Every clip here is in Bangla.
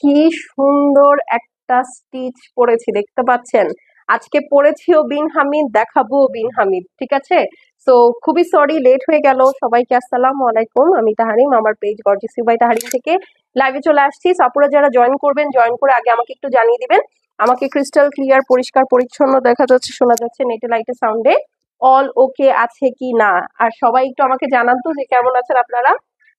কি সুন্দর একটা স্টিচ পরেছি দেখতে পাচ্ছেন আজকে পড়েছিও বিন হামিদ দেখাবো বিন হামিদ ঠিক আছে তো খুবই সরি লেট হয়ে গেল সবাইকে আসসালাম আলাইকুম আমি তাহারিম আমার পেজ গর্জি সিবাই তাহারিম থেকে লাইভে চলে আসছি সাপুরা যারা জয়েন করবেন জয়েন করে আগে আমাকে একটু জানিয়ে দিবেন আমাকে ক্রিস্টাল ক্লিয়ার পরিষ্কার পরিচ্ছন্ন দেখা যাচ্ছে শোনা যাচ্ছে নেটে লাইটে সাউন্ডে অল ওকে আছে কি না আর সবাই একটু আমাকে জানান তো যে কেমন আছেন আপনারা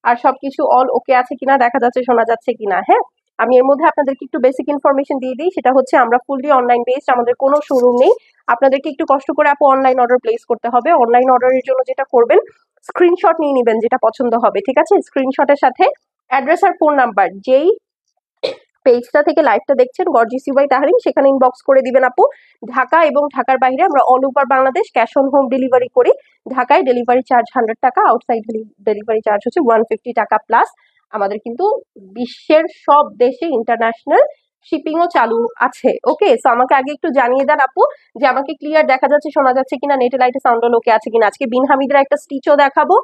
আর সবকিছু অল ওকে আছে কিনা দেখা যাচ্ছে শোনা যাচ্ছে কিনা হ্যাঁ আমি এর মধ্যে আপনাদেরকে একটু বেসিক ইনফরমেশন দিয়ে দিই সেটা হচ্ছে আমরা ফুললি অনলাইন বেসড আমাদের কোনো শোরুম নেই আপনাদেরকে একটু কষ্ট করে আপু অনলাইন অর্ডার প্লেস করতে হবে অনলাইন অর্ডারের জন্য যেটা করবেন স্ক্রিনশট নিয়ে নেবেন যেটা পছন্দ হবে ঠিক আছে স্ক্রিনশটের সাথে অ্যাড্রেস আর ফোন নাম্বার যেই পেজটা থেকে লাইভটা দেখছেন গর্জি সিবাই তাহারিম সেখানে ইনবক্স করে দিবেন আপু ঢাকা এবং ঢাকার বাইরে আমরা all over Bangladesh cash on home delivery করি ঢাকায় ডেলিভারি চার্জ হান্ড্রেড টাকা আউটসাইড ডেলিভারি চার্জ হচ্ছে ওয়ান ফিফটি টাকা প্লাস আমাদের কিন্তু বিশ্বের সব দেশে ইন্টারন্যাশনাল শিপিং ও চালু আছে ওকে সো আমাকে আগে একটু জানিয়ে দেন আপু যে আমাকে ক্লিয়ার দেখা যাচ্ছে শোনা যাচ্ছে কিনা নেটে লাইটে সাউন্ড লোকে আছে কিনা আজকে বিন হামিদের একটা স্টিচও দেখাবো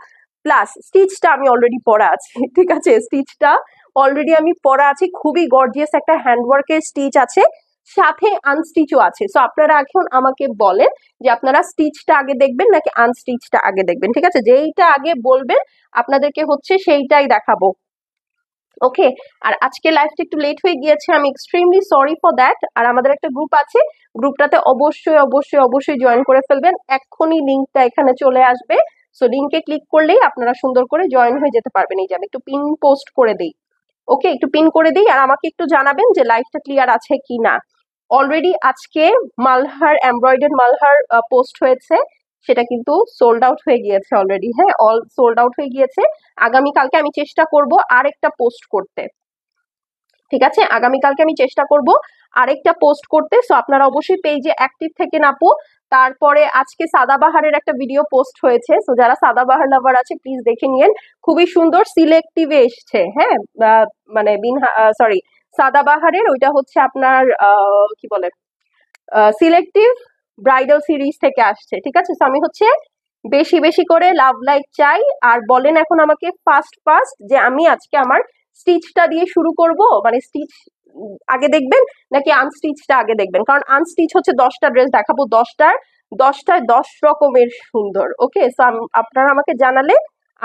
প্লাস স্টিচটা আমি অলরেডি পরা আছি ঠিক আছে স্টিচটা অলরেডি আমি পরা আছি খুবই গর্জিয়াস একটা হ্যান্ডওয়ার্কের স্টিচ আছে সাথে আনস্টিচও আছে সো আপনারা এখন আমাকে বলেন যে আপনারা স্টিচটা আগে দেখবেন নাকি আনস্টিচটা আগে দেখবেন ঠিক আছে যেইটা আগে বলবেন আপনাদেরকে হচ্ছে সেইটাই দেখাবো ওকে আর আজকে লাইফটা একটু লেট হয়ে গিয়েছে আমি এক্সট্রিমলি সরি ফর দ্যাট আর আমাদের একটা গ্রুপ আছে গ্রুপটাতে অবশ্যই অবশ্যই অবশ্যই জয়েন করে ফেলবেন এখনই লিঙ্কটা এখানে চলে আসবে সো লিঙ্কে ক্লিক করলেই আপনারা সুন্দর করে জয়েন হয়ে যেতে পারবেন এই যে আমি একটু পিন পোস্ট করে দিই ওকে একটু পিন করে দিই আর আমাকে একটু জানাবেন যে লাইফটা ক্লিয়ার আছে কি না অলরেডি আজকে মালহার এমব্রয়েডার মালহার পোস্ট হয়েছে সেটা কিন্তু সোল্ড আউট হয়ে গিয়েছে অলরেডি হ্যাঁ অল সোল্ড আউট হয়ে গিয়েছে আগামীকালকে আমি চেষ্টা করব আরেকটা পোস্ট করতে ঠিক আছে আগামীকালকে আমি চেষ্টা করব আরেকটা পোস্ট করতে সো আপনারা অবশ্যই পেজে অ্যাক্টিভ থেকে নাপো তারপরে আজকে সাদাবাহারের একটা ভিডিও পোস্ট হয়েছে সো যারা সাদাবাহার লাভার আছে প্লিজ দেখে নিন খুবই সুন্দর সিলেক্টিভে এসছে হ্যাঁ মানে বিন সরি সাদাবাহারের ওইটা হচ্ছে আপনার কি বলে সিলেক্টিভ ব্রাইডাল সিরিজ থেকে আসছে ঠিক আছে তো আমি হচ্ছে বেশি বেশি করে লাভ লাইক চাই আর বলেন এখন আমাকে ফার্স্ট ফার্স্ট যে আমি আজকে আমার স্টিচটা দিয়ে শুরু করব মানে স্টিচ আগে দেখবেন নাকি আনস্টিচটা আগে দেখবেন কারণ আনস্টিচ হচ্ছে দশটা ড্রেস দেখাবো দশটার দশটায় দশ রকমের সুন্দর ওকে সো আপনারা আমাকে জানালে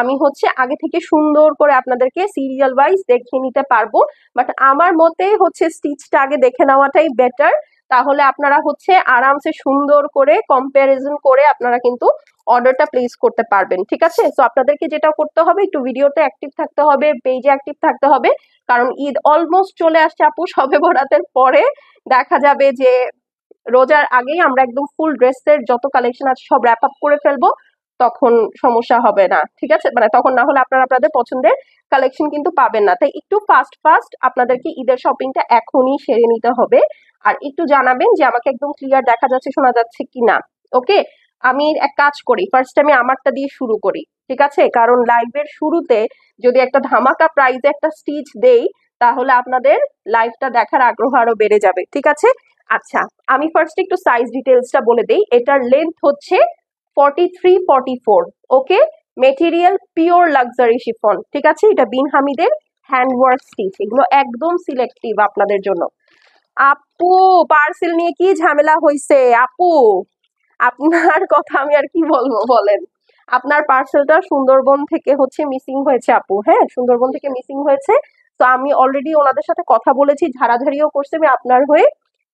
আমি হচ্ছে আগে থেকে সুন্দর করে আপনাদেরকে সিরিয়াল ওয়াইজ দেখিয়ে নিতে পারবো বাট আমার মতে হচ্ছে স্টিচটা আগে দেখে নেওয়াটাই বেটার তাহলে আপনারা হচ্ছে আরামসে সুন্দর করে কম্প্যারিজন করে আপনারা কিন্তু অর্ডারটা প্লেস করতে পারবেন ঠিক আছে তো আপনাদেরকে যেটা করতে হবে একটু ভিডিওতে অ্যাক্টিভ থাকতে হবে পেজে অ্যাক্টিভ থাকতে হবে কারণ ঈদ অলমোস্ট চলে আসছে আপু সবে বরাতের পরে দেখা যাবে যে রোজার আগেই আমরা একদম ফুল ড্রেসের যত কালেকশন আছে সব র্যাপ আপ করে ফেলবো তখন সমস্যা হবে না ঠিক আছে মানে তখন না হলে আপনারা আপনাদের পছন্দের কালেকশন কিন্তু পাবেন না তাই একটু ফাস্ট ফাস্ট আপনাদেরকে ঈদের শপিংটা এখনই সেরে নিতে হবে আর একটু জানাবেন যে আমাকে একদম ক্লিয়ার দেখা যাচ্ছে শোনা যাচ্ছে কি না ওকে আমি এক কাজ করি ফার্স্ট আমি আমারটা দিয়ে শুরু করি ঠিক আছে কারণ লাইভের শুরুতে যদি একটা ধামাকা প্রাইজে একটা স্টিচ দেই তাহলে আপনাদের লাইভটা দেখার আগ্রহ আরো বেড়ে যাবে ঠিক আছে আচ্ছা আমি ফার্স্ট একটু সাইজ ডিটেলসটা বলে দেই এটার লেন্থ হচ্ছে forty three forty four okay material pure luxury chiffon ঠিক আছে এটা বিন হামিদের হ্যান্ডওয়ার্ক স্টিচ এগুলো একদম সিলেক্টিভ আপনাদের জন্য আপ আপু পার্সেল নিয়ে কি ঝামেলা হয়েছে আপু আপনার কথা আমি আর কি বলবো বলেন আপনার পার্সেলটা সুন্দরবন থেকে হচ্ছে মিসিং হয়েছে আপু হ্যাঁ সুন্দরবন থেকে মিসিং হয়েছে তো আমি অলরেডি ওনাদের সাথে কথা বলেছি ঝাড়াঝাড়িও করছে আমি আপনার হয়ে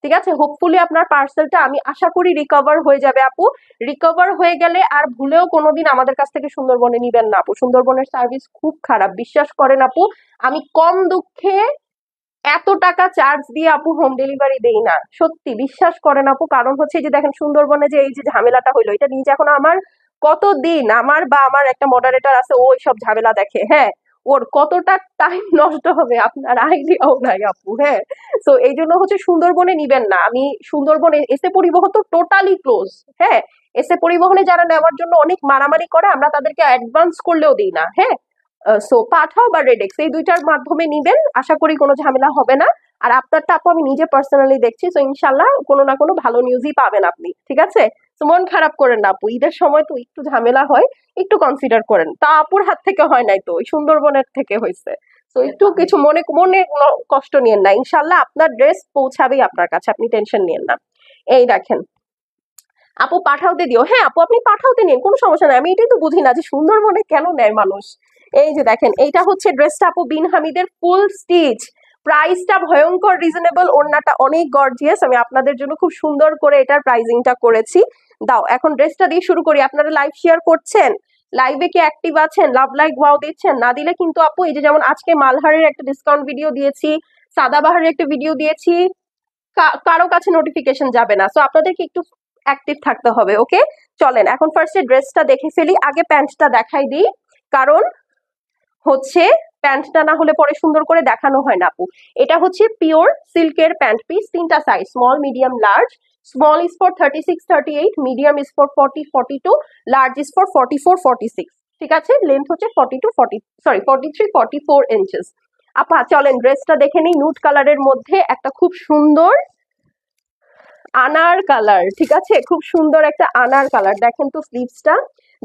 ঠিক আছে হোপফুলি আপনার পার্সেলটা আমি আশা করি রিকভার হয়ে যাবে আপু রিকভার হয়ে গেলে আর ভুলেও কোনোদিন আমাদের কাছ থেকে সুন্দরবনে নিবেন না আপু সুন্দরবনের সার্ভিস খুব খারাপ বিশ্বাস করেন আপু আমি কম দুঃখে এত টাকা চার্জ দিয়ে আপু হোম ডেলিভারি দেই না সত্যি বিশ্বাস করেন আপু কারণ হচ্ছে যে দেখেন সুন্দরবনে যে এই যে ঝামেলাটা হইলো এটা নিয়ে এখন আমার কতদিন আমার বা আমার একটা মডারেটার আছে ও সব ঝামেলা দেখে হ্যাঁ ওর কতটা টাইম নষ্ট হবে আপনার আইডিয়াও নাই আপু হ্যাঁ তো এই জন্য হচ্ছে সুন্দরবনে নিবেন না আমি সুন্দরবনে এসে পরিবহন তো টোটালি ক্লোজ হ্যাঁ এসে পরিবহনে যারা নেওয়ার জন্য অনেক মারামারি করে আমরা তাদেরকে অ্যাডভান্স করলেও দিই না হ্যাঁ সো পাঠাও বা রেডেক্স এই দুইটার মাধ্যমে নিবেন আশা করি কোনো ঝামেলা হবে না আর আপনারটা আপু আমি নিজে পার্সোনালি দেখছি সো ইনশাল্লাহ কোনো না কোনো ভালো নিউজই পাবেন আপনি ঠিক আছে তো মন খারাপ করেন না আপু ঈদের সময় তো একটু ঝামেলা হয় একটু কনসিডার করেন তা আপুর হাত থেকে হয় নাই তো সুন্দরবনের থেকে হয়েছে তো একটু কিছু মনে মনে কোনো কষ্ট নিয়েন না ইনশাল্লাহ আপনার ড্রেস পৌঁছাবেই আপনার কাছে আপনি টেনশন নিয়েন না এই দেখেন আপু পাঠাওতে দিও হ্যাঁ আপু আপনি পাঠাওতে নিন কোনো সমস্যা নাই আমি এটাই তো বুঝি না যে সুন্দরবনে কেন নেয় মানুষ এই যে দেখেন এইটা হচ্ছে ড্রেসটা আপু বিন হামিদের ফুল স্টিচ প্রাইসটা ভয়ঙ্কর রিজনেবল ওড়নাটা অনেক গর্জিয়াস আমি আপনাদের জন্য খুব সুন্দর করে এটার প্রাইজিংটা করেছি দাও এখন ড্রেসটা দিয়ে শুরু করি আপনারা লাইভ শেয়ার করছেন লাইভে কি অ্যাক্টিভ আছেন লাভ লাইক ওয়াও দিচ্ছেন না দিলে কিন্তু আপু এই যে যেমন আজকে মালহারের একটা ডিসকাউন্ট ভিডিও দিয়েছি সাদাবাহারের একটা ভিডিও দিয়েছি কারো কাছে নোটিফিকেশন যাবে না সো আপনাদেরকে একটু অ্যাক্টিভ থাকতে হবে ওকে চলেন এখন ফার্স্টে ড্রেসটা দেখে ফেলি আগে প্যান্টটা দেখাই দিই কারণ হচ্ছে প্যান্টটা না হলে পরে সুন্দর করে দেখানো হয় না আপু এটা হচ্ছে পিওর সিল্কের প্যান্ট পিস তিনটা size small medium large small is for thirty six thirty eight medium is for forty forty two large is for forty four forty six ঠিক আছে লেন্থ হচ্ছে forty two forty sorry forty three forty four inches আপা চলেন ড্রেসটা দেখে নিই নুট কালারের মধ্যে একটা খুব সুন্দর আনার কালার ঠিক আছে খুব সুন্দর একটা আনার কালার দেখেন তো স্লিভসটা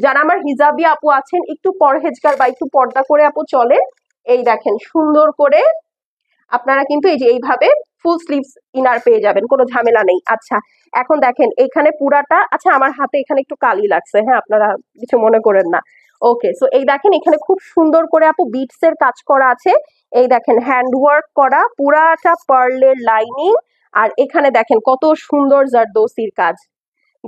যারা আমার হিজাবি আপু আছেন একটু পরহেজকার বা একটু পর্দা করে আপু চলে এই দেখেন সুন্দর করে আপনারা কিন্তু এই যে এইভাবে ফুল স্লিভস ইনার পেয়ে যাবেন কোনো ঝামেলা নেই আচ্ছা এখন দেখেন এখানে পুরাটা আচ্ছা আমার হাতে এখানে একটু কালি লাগছে হ্যাঁ আপনারা কিছু মনে করেন না ওকে সো এই দেখেন এখানে খুব সুন্দর করে আপু বিটস এর কাজ করা আছে এই দেখেন হ্যান্ড ওয়ার্ক করা পুরাটা পার্লের লাইনিং আর এখানে দেখেন কত সুন্দর জারদৌসির কাজ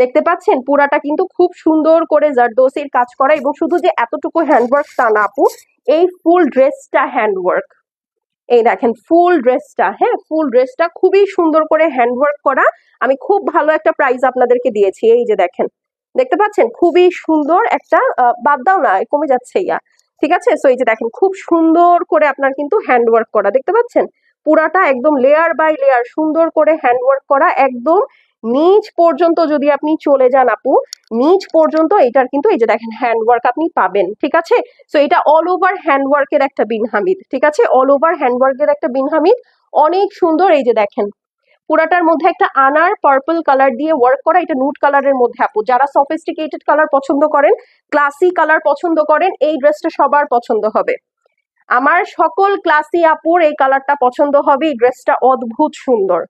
দেখতে পাচ্ছেন পুরাটা কিন্তু খুব সুন্দর করে জারদৌসির কাজ করা এবং শুধু যে এতটুকু হ্যান্ডওয়ার্ক তা না আপু এই ফুল ড্রেসটা হ্যান্ডওয়ার্ক এই দেখেন ফুল ড্রেসটা হ্যাঁ ফুল ড্রেসটা খুবই সুন্দর করে হ্যান্ডওয়ার্ক করা আমি খুব ভালো একটা প্রাইজ আপনাদেরকে দিয়েছি এই যে দেখেন দেখতে পাচ্ছেন খুবই সুন্দর একটা বাদ দাও না কমে যাচ্ছে ইয়া ঠিক আছে সো এই যে দেখেন খুব সুন্দর করে আপনার কিন্তু হ্যান্ডওয়ার্ক করা দেখতে পাচ্ছেন পুরাটা একদম লেয়ার বাই লেয়ার সুন্দর করে হ্যান্ডওয়ার্ক করা একদম নিচ পর্যন্ত যদি আপনি চলে যান আপু নিচ পর্যন্ত এটার কিন্তু এই যে দেখেন হ্যান্ডওয়ার্ক আপনি পাবেন ঠিক আছে সো এটা অল ওভার এর একটা বিন হামিদ ঠিক আছে অল ওভার এর একটা বিন হামিদ অনেক সুন্দর এই যে দেখেন পুরাটার মধ্যে একটা আনার পার্পল কালার দিয়ে ওয়ার্ক করা এটা নুট কালারের মধ্যে আপু যারা সফিস্টিকেটেড কালার পছন্দ করেন ক্লাসি কালার পছন্দ করেন এই ড্রেসটা সবার পছন্দ হবে আমার সকল ক্লাসি আপুর এই কালারটা পছন্দ হবে এই ড্রেসটা অদ্ভুত সুন্দর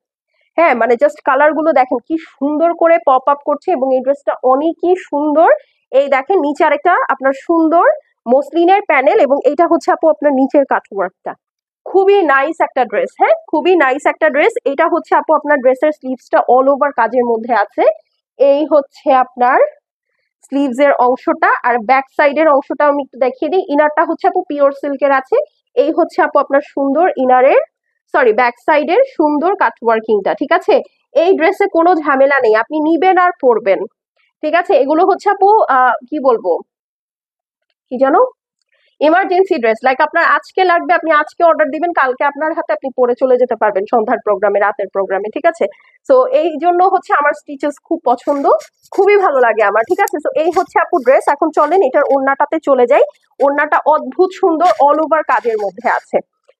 হ্যাঁ মানে জাস্ট কালারগুলো দেখেন কি সুন্দর করে পপ আপ করছে এবং এই ড্রেসটা অনেকই সুন্দর এই দেখেন নিচে আরেকটা আপনার সুন্দর মসলিনের প্যানেল এবং হ্যাঁ? এটা হচ্ছে আপু আপনার নিচের কাঠওয়ার্কটা খুবই নাইস একটা ড্রেস হ্যাঁ খুবই নাইস একটা ড্রেস এটা হচ্ছে আপু আপনার ড্রেসের স্লিভসটা অল ওভার কাজের মধ্যে আছে এই হচ্ছে আপনার স্লিভস এর অংশটা আর ব্যাক সাইডের অংশটা আমি একটু দেখিয়ে দিই ইনারটা হচ্ছে আপু পিওর সিল্কের আছে এই হচ্ছে আপু আপনার সুন্দর ইনারের সরি ব্যাক সাইডের সুন্দর কাটওয়ার্কিংটা ঠিক আছে এই ড্রেসে কোনো ঝামেলা নেই আপনি নিবেন আর পরবেন ঠিক আছে এগুলো হচ্ছে আপু কি বলবো কি জানো ইমার্জেন্সি ড্রেস লাইক আপনার আজকে লাগবে আপনি আজকে অর্ডার দিবেন কালকে আপনার হাতে আপনি পরে চলে যেতে পারবেন সন্ধ্যার প্রোগ্রামে রাতের প্রোগ্রামে ঠিক আছে সো এই জন্য হচ্ছে আমার স্টিচেস খুব পছন্দ খুবই ভালো লাগে আমার ঠিক আছে সো এই হচ্ছে আপু ড্রেস এখন চলেন এটার ওড়নাটাতে চলে যাই ওড়নাটা অদ্ভুত সুন্দর অল ওভার কাজের মধ্যে আছে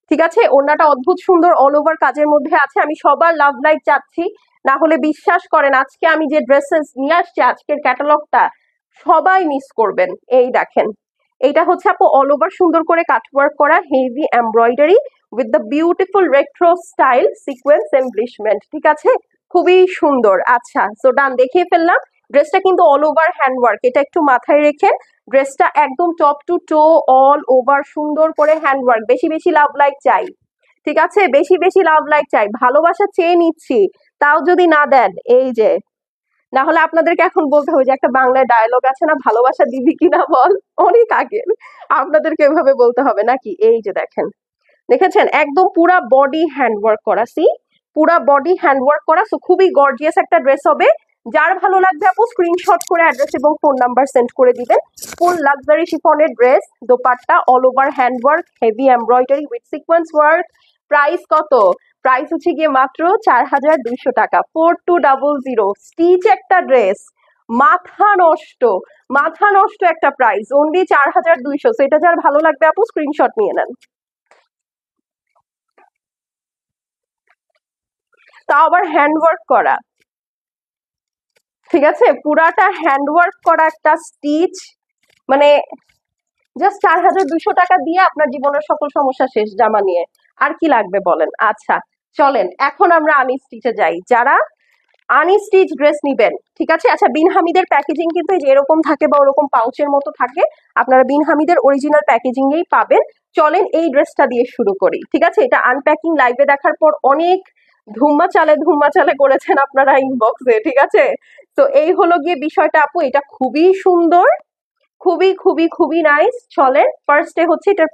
ঠিক আছে ওড়নাটা অদ্ভুত সুন্দর অল ওভার কাজের মধ্যে আছে আমি সবার লাভ লাইক চাচ্ছি না হলে বিশ্বাস করেন আজকে আমি যে ড্রেসেস নিয়ে আসছি আজকের ক্যাটালগটা সবাই মিস করবেন এই দেখেন এটা হচ্ছে আপু অল ওভার সুন্দর করে কাটওয়ার্ক করা heavy embroidery with the beautiful retro style sequence embellishment ঠিক আছে খুবই সুন্দর আচ্ছা সো ডান দেখিয়ে ফেললাম ড্রেসটা কিন্তু অল ওভার হ্যান্ডওয়ার্ক এটা একটু মাথায় রেখে ড্রেসটা একদম top to toe all over সুন্দর করে হ্যান্ডওয়ার্ক বেশি বেশি লাভ লাইক চাই ঠিক আছে বেশি বেশি লাভ লাইক চাই ভালোবাসা চেয়ে নিচ্ছি তাও যদি না দেন এই যে না হলে আপনাদেরকে এখন বলতে হবে যে একটা বাংলায় ডায়লগ আছে না ভালোবাসা দিবি কিনা বল অনেক আগের আপনাদেরকে এভাবে বলতে হবে নাকি এই যে দেখেন দেখেছেন একদম পুরা বডি হ্যান্ডওয়ার্ক করা সি পুরা বডি হ্যান্ডওয়ার্ক করা সো খুবই গর্জিয়াস একটা ড্রেস হবে যার ভালো লাগবে আপু স্ক্রিনশট করে অ্যাড্রেস এবং ফোন নাম্বার সেন্ড করে দিবেন ফুল লাক্সারি শিফনের dress dupatta all over handwork heavy embroidery with sequence work price কত প্রাইস হচ্ছে গিয়ে মাত্র চার হাজার দুইশো টাকা four two double zero stitch একটা ড্রেস মাথা নষ্ট মাথা নষ্ট একটা প্রাইস অনলি চার হাজার দুইশো সেটা যার ভালো লাগবে আপু স্ক্রিনশট নিয়ে নেন তা আবার হ্যান্ডওয়ার্ক করা ঠিক আছে পুরাটা হ্যান্ডওয়ার্ক করা একটা স্টিচ মানে জাস্ট চার হাজার দুইশো টাকা দিয়ে আপনার জীবনের সকল সমস্যা শেষ জামা নিয়ে আর কি লাগবে বলেন আচ্ছা চলেন এখন আমরা আনিস্টিচে যাই যারা আনস্টিচ ড্রেস নিবেন ঠিক আছে আচ্ছা বিন হামিদের প্যাকেজিং কিন্তু এরকম থাকে বা ওরকম পাউচের মতো থাকে আপনারা বিন হামিদের অরিজিনাল এই পাবেন চলেন এই ড্রেসটা দিয়ে শুরু করি ঠিক আছে এটা আনপ্যাকিং লাইভে দেখার পর অনেক ধুম্মা চালে ধুম্মা চালে করেছেন আপনারা ইনবক্সে ঠিক আছে তো এই হলো গিয়ে বিষয়টা আপু এটা খুবই সুন্দর খুবই খুবই খুবই নাইস চলেন ফার্স্ট ডে হচ্ছে এটা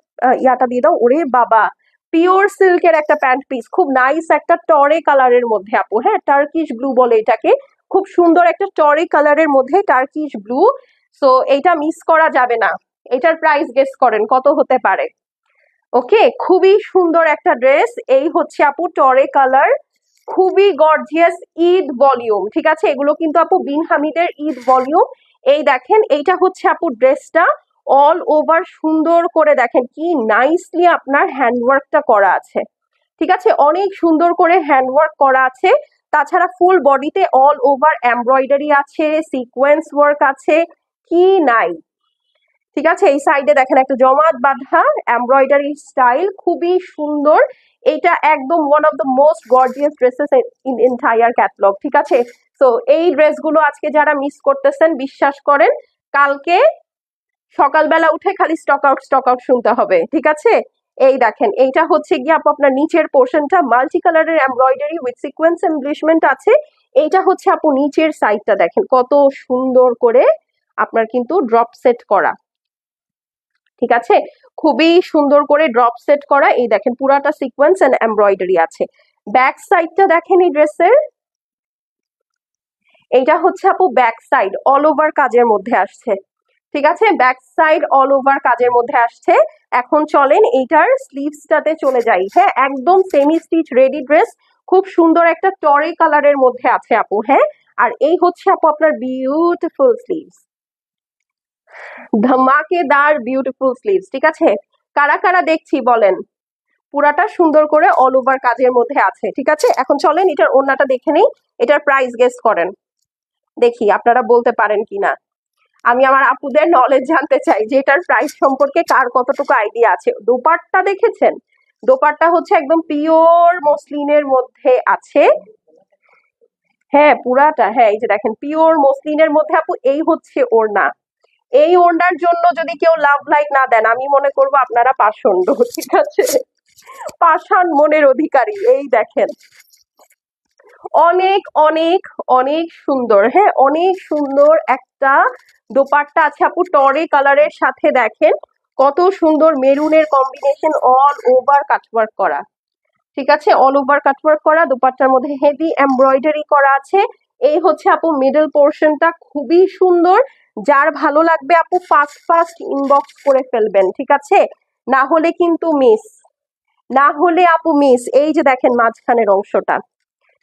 ইয়াটা দিয়ে দাও ওরে বাবা পিওর সিল্কের একটা প্যান্ট পিস খুব নাইস একটা টরে কালারের মধ্যে আপু হ্যাঁ টার্কিশ ব্লু বলে এটাকে খুব সুন্দর একটা টরে কালারের মধ্যে টার্কিশ ব্লু সো এটা মিস করা যাবে না এটার প্রাইস গেস করেন কত হতে পারে ওকে খুবই সুন্দর একটা ড্রেস এই হচ্ছে আপু টরে কালার খুবই গর্জিয়াস ঈদ ভলিউম ঠিক আছে এগুলো কিন্তু আপু বিন হামিদের ঈদ ভলিউম এই দেখেন এইটা হচ্ছে আপু ড্রেসটা অল ওভার সুন্দর করে দেখেন কি নাইসলি আপনার হ্যান্ডওয়ার্কটা করা আছে ঠিক আছে অনেক সুন্দর করে হ্যান্ডওয়ার্ক করা আছে তাছাড়া ফুল বডিতে অল ওভার এমব্রয়ডারি আছে সিকোয়েন্স ওয়ার্ক আছে কি নাই ঠিক আছে এই সাইডে দেখেন একটা জমাট বাঁধা এমব্রয়ডারি স্টাইল খুবই সুন্দর এটা একদম one of the most gorgeous dresses in entire catalogue ঠিক আছে তো এই ড্রেসগুলো আজকে যারা মিস করতেছেন বিশ্বাস করেন কালকে সকালবেলা উঠে খালি স্টক আউট স্টক আউট শুনতে হবে ঠিক আছে এই দেখেন এইটা হচ্ছে গিয়ে আপু আপনার নিচের পোর্শনটা মাল্টি কালারের এমব্রয়ডারি উইথ সিকোয়েন্স এমব্লিশমেন্ট আছে এইটা হচ্ছে আপু নিচের সাইডটা দেখেন কত সুন্দর করে আপনার কিন্তু ড্রপ সেট করা ঠিক আছে খুবই সুন্দর করে ড্রপ সেট করা এই দেখেন পুরাটা সিকোয়েন্স এন্ড এমব্রয়ডারি আছে ব্যাক সাইডটা দেখেন এই ড্রেসের এইটা হচ্ছে আপু ব্যাক সাইড অল ওভার কাজের মধ্যে আসছে ঠিক আছে ব্যাক সাইড অল ওভার কাজের মধ্যে আসছে এখন চলেন এইটার স্লিভসটাতে চলে যাই হ্যাঁ একদম সেমি স্টিচ রেডি ড্রেস খুব সুন্দর একটা টরে কালারের মধ্যে আছে আপু হ্যাঁ আর এই হচ্ছে আপু আপনার বিউটিফুল স্লিভস ধমাকেদার বিউটিফুল স্লিভস ঠিক আছে কারা কারা দেখছি বলেন পুরাটা সুন্দর করে অল ওভার কাজের মধ্যে আছে ঠিক আছে এখন চলেন এটার অন্যটা দেখে নেই এটার প্রাইস গেস করেন দেখি আপনারা বলতে পারেন কিনা আমি আমার আপুদের নলেজ জানতে চাই যে এটার প্রাইস সম্পর্কে কার কতটুকু আইডিয়া আছে দোপাট্টা দেখেছেন দোপাট্টা হচ্ছে একদম পিওর মসলিনের মধ্যে আছে হ্যাঁ পুরাটা হ্যাঁ এই যে দেখেন পিওর মসলিনের মধ্যে আপু এই হচ্ছে ওড়না এই ওড়নার জন্য যদি কেউ লাভ লাইক না দেন আমি মনে করব আপনারা পাষণ্ড ঠিক আছে পাষাণ মনের অধিকারী এই দেখেন অনেক অনেক অনেক সুন্দর হ্যাঁ অনেক সুন্দর একটা দোপাট্টা আছে আপু টরে কালারের সাথে দেখেন কত সুন্দর মেরুনের কম্বিনেশন অল ওভার কাটওয়ার্ক করা ঠিক আছে অল ওভার কাটওয়ার্ক করা দোপাট্টার মধ্যে হেভি এমব্রয়ডারি করা আছে এই হচ্ছে আপু মিডল পোর্শনটা খুবই সুন্দর যার ভালো লাগবে আপু ফাস্ট ফাস্ট ইনবক্স করে ফেলবেন ঠিক আছে না হলে কিন্তু মিস না হলে আপু মিস এই যে দেখেন মাঝখানের অংশটা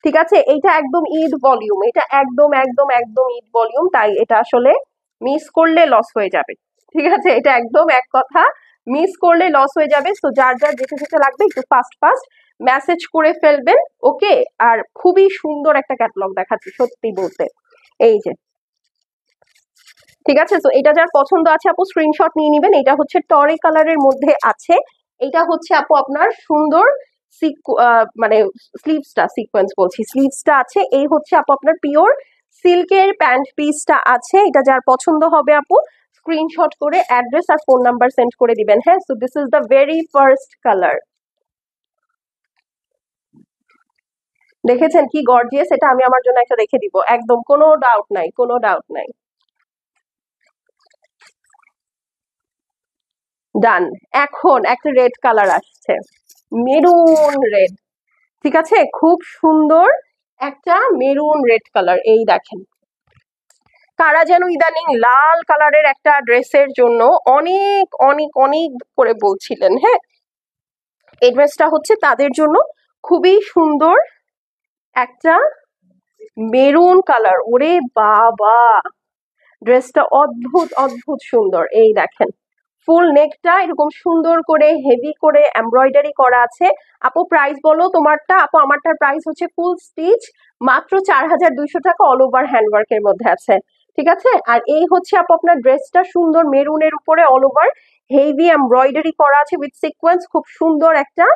ঠিক আছে এইটা একদম ইট ভলিউম এটা একদম একদম একদম ইট ভলিউম তাই এটা আসলে মিস করলে লস হয়ে যাবে ঠিক আছে এটা একদম এক কথা মিস করলে লস হয়ে যাবে তো যার যার যেতে যেতে লাগবে একটু ফাস্ট ফাস্ট মেসেজ করে ফেলবেন ওকে আর খুবই সুন্দর একটা ক্যাটলগ দেখাচ্ছি সত্যি বলতে এই যে ঠিক আছে তো এটা যার পছন্দ আছে আপু স্ক্রিনশট নিয়ে নেবেন এটা হচ্ছে টরে কালারের মধ্যে আছে এটা হচ্ছে আপু আপনার সুন্দর মানে স্লিভসটা সিকোয়েন্স বলছি স্লিভসটা আছে এই হচ্ছে আপু আপনার পিওর সিল্কের প্যান্ট পিসটা আছে এটা যার পছন্দ হবে আপু স্ক্রিনশট করে অ্যাড্রেস আর ফোন নাম্বার সেন্ড করে দিবেন হ্যাঁ so this is the very first colour দেখেছেন কি গর্জিয়াস এটা আমি আমার জন্য একটা রেখে দিব একদম কোনো ডাউট নাই কোনো ডাউট নাই ডান এখন একটা রেড কালার আসছে মেরুন রেড ঠিক আছে খুব সুন্দর একটা মেরুন রেড কালার এই দেখেন কারা যেন ইদানিং লাল কালারের একটা ড্রেসের জন্য অনেক অনেক অনেক করে বলছিলেন হ্যাঁ এই ড্রেসটা হচ্ছে তাদের জন্য খুবই সুন্দর একটা মেরুন কালার ওরে বাবা ড্রেসটা অদ্ভুত অদ্ভুত সুন্দর এই দেখেন ফুল নেকটা এরকম সুন্দর করে হেভি করে এমব্রয়ডারি করা আছে আপু প্রাইস বলো তোমারটা আপু আমারটার প্রাইস হচ্ছে ফুল স্টিচ মাত্র চার হাজার দুইশো টাকা অল ওভার হ্যান্ডওয়ার্কের মধ্যে আছে ঠিক আছে আর এই হচ্ছে আপু আপনার ড্রেসটা সুন্দর মেরুনের উপরে অল ওভার হেভি এমব্রয়ডারি করা আছে উইথ সিকোয়েন্স খুব সুন্দর একটা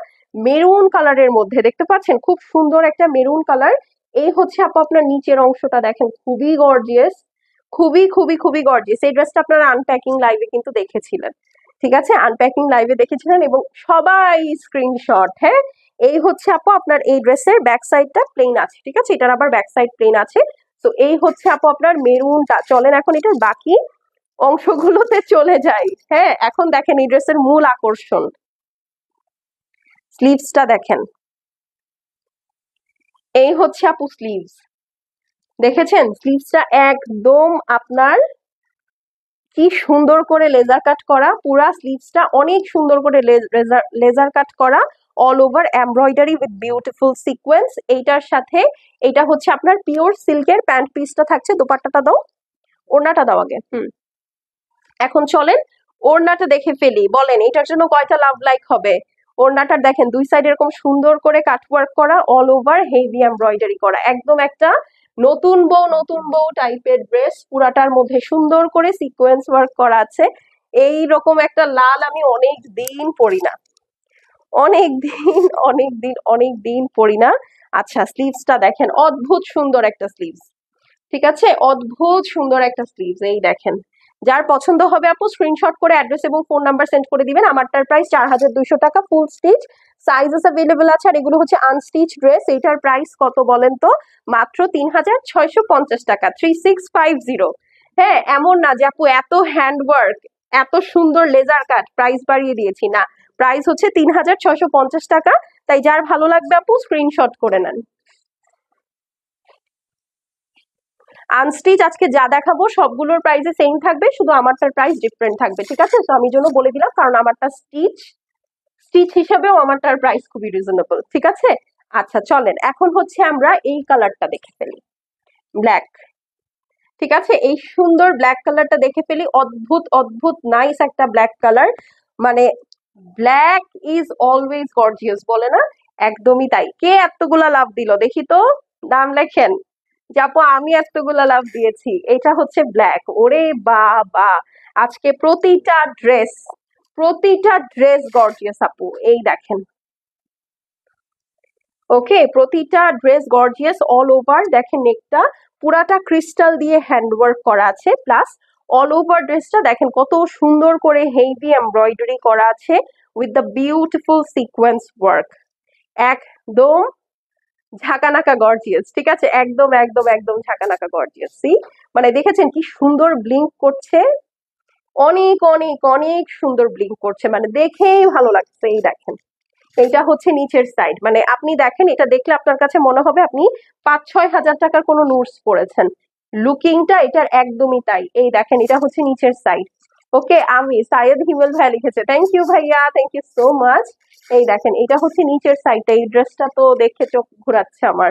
মেরুন কালারের মধ্যে দেখতে পাচ্ছেন খুব সুন্দর একটা মেরুন কালার এই হচ্ছে আপু আপনার নিচের অংশটা দেখেন খুবই গর্জিয়াস খুবই খুবই খুবই গর্জিয়াস এই ড্রেসটা আপনারা আনপ্যাকিং লাইভে কিন্তু দেখেছিলেন ঠিক আছে আনপ্যাকিং লাইভে দেখেছিলেন এবং সবাই স্ক্রিনশট হ্যাঁ এই হচ্ছে আপু আপনার এই ড্রেসের ব্যাক সাইডটা প্লেন আছে ঠিক আছে এটার আবার ব্যাক সাইড প্লেন আছে তো এই হচ্ছে আপু আপনার মেরুনটা চলেন এখন এটার বাকি অংশগুলোতে চলে যাই হ্যাঁ এখন দেখেন এই ড্রেসের মূল আকর্ষণ স্লিভসটা দেখেন এই হচ্ছে আপু স্লিভস দেখেছেন স্লিভসটা একদম আপনার কি সুন্দর করে লেজার কাট করা পুরা স্লিভসটা অনেক সুন্দর করে লেজার লেজার কাট করা all over embroidery with beautiful sequence এইটার সাথে এটা হচ্ছে আপনার পিওর সিল্কের প্যান্ট পিসটা থাকছে দোপাট্টাটা দাও ওড়নাটা দাও আগে হুম এখন চলেন ওড়নাটা দেখে ফেলি বলেন এটার জন্য কয়টা লাভ লাইক হবে ওড়নাটা দেখেন দুই সাইড এরকম সুন্দর করে কাটওয়ার্ক করা অল ওভার হেভি এমব্রয়ডারি করা একদম একটা নতুন বউ নতুন বউ টাইপের ড্রেস পুরাটার মধ্যে সুন্দর করে সিকোয়েন্স ওয়ার্ক করা আছে এই রকম একটা লাল আমি অনেক দিন পরি না অনেক দিন অনেক দিন অনেক দিন পরি না আচ্ছা স্লিভসটা দেখেন অদ্ভুত সুন্দর একটা স্লিভস ঠিক আছে অদ্ভুত সুন্দর একটা স্লিভস এই দেখেন যার পছন্দ হবে আপু স্ক্রিনশট করে অ্যাড্রেস এবং ফোন নাম্বার সেন্ড করে দিবেন আমারটার প্রাইস চার হাজার দুশো টাকা ফুল স্টিচ সাইজেস অ্যাভেলেবল আছে আর এগুলো হচ্ছে আনস্টিচ ড্রেস এইটার প্রাইস কত বলেন তো মাত্র তিন হাজার ছয়শো পঞ্চাশ টাকা থ্রি সিক্স ফাইভ জিরো হ্যাঁ এমন না যে আপু এত হ্যান্ডওয়ার্ক এত সুন্দর লেজার কাট প্রাইস বাড়িয়ে দিয়েছি না প্রাইস হচ্ছে তিন হাজার ছয়শো পঞ্চাশ টাকা তাই যার ভালো লাগবে আপু স্ক্রিনশট করে নেন আনস্টিচ আজকে যা দেখাবো সবগুলোর প্রাইসে সেম থাকবে শুধু আমারটার প্রাইস ডিফারেন্ট থাকবে ঠিক আছে তো আমি জন্য বলে দিলাম কারণ আমারটা স্টিচ স্টিচ আমার আমারটার প্রাইস খুবই রিজনেবল ঠিক আছে আচ্ছা চলেন এখন হচ্ছে আমরা এই কালারটা দেখে ফেলি ব্ল্যাক ঠিক আছে এই সুন্দর ব্ল্যাক কালারটা দেখে ফেলি অদ্ভুত অদ্ভুত নাইস একটা ব্ল্যাক কালার মানে ব্ল্যাক ইজ অলওয়েজ গর্জিয়াস বলে না একদমই তাই কে এতগুলা লাভ দিল দেখি তো নাম লেখেন যাপো আমি এতগুলা লাভ দিয়েছি এটা হচ্ছে ব্ল্যাক ওরে বা বা আজকে প্রতিটা ড্রেস প্রতিটা ড্রেস গর্জিয়াস আপু এই দেখেন ওকে প্রতিটা ড্রেস গর্জিয়াস অল ওভার দেখেন নেকটা পুরাটা ক্রিস্টাল দিয়ে হ্যান্ড ওয়ার্ক করা আছে প্লাস অল ওভার ড্রেসটা দেখেন কত সুন্দর করে হেভি এমব্রয়ডারি করা আছে with the beautiful sequence work একদম ঝাঁকানাকা গর্জিয়াস ঠিক আছে একদম একদম একদম ঝাঁকানাকা গর্জিয়াস সি মানে দেখেছেন কি সুন্দর ব্লিঙ্ক করছে অনেক অনেক অনেক সুন্দর ব্লিঙ্ক করছে মানে দেখেই ভালো লাগছে এই দেখেন এটা হচ্ছে নিচের সাইড মানে আপনি দেখেন এটা দেখলে আপনার কাছে মনে হবে আপনি পাঁচ ছয় হাজার টাকার কোনো নোটস পড়েছেন লুকিংটা এটার একদমই তাই এই দেখেন এটা হচ্ছে নিচের সাইড ওকে আমি সাইয়েদ হিমেল ভাইয়া লিখেছে থ্যাংক ইউ ভাইয়া থ্যাংক ইউ সো মাচ এই দেখেন এটা হচ্ছে নিচের সাইডটা এই ড্রেসটা তো দেখে চোখ ঘোরাচ্ছে আমার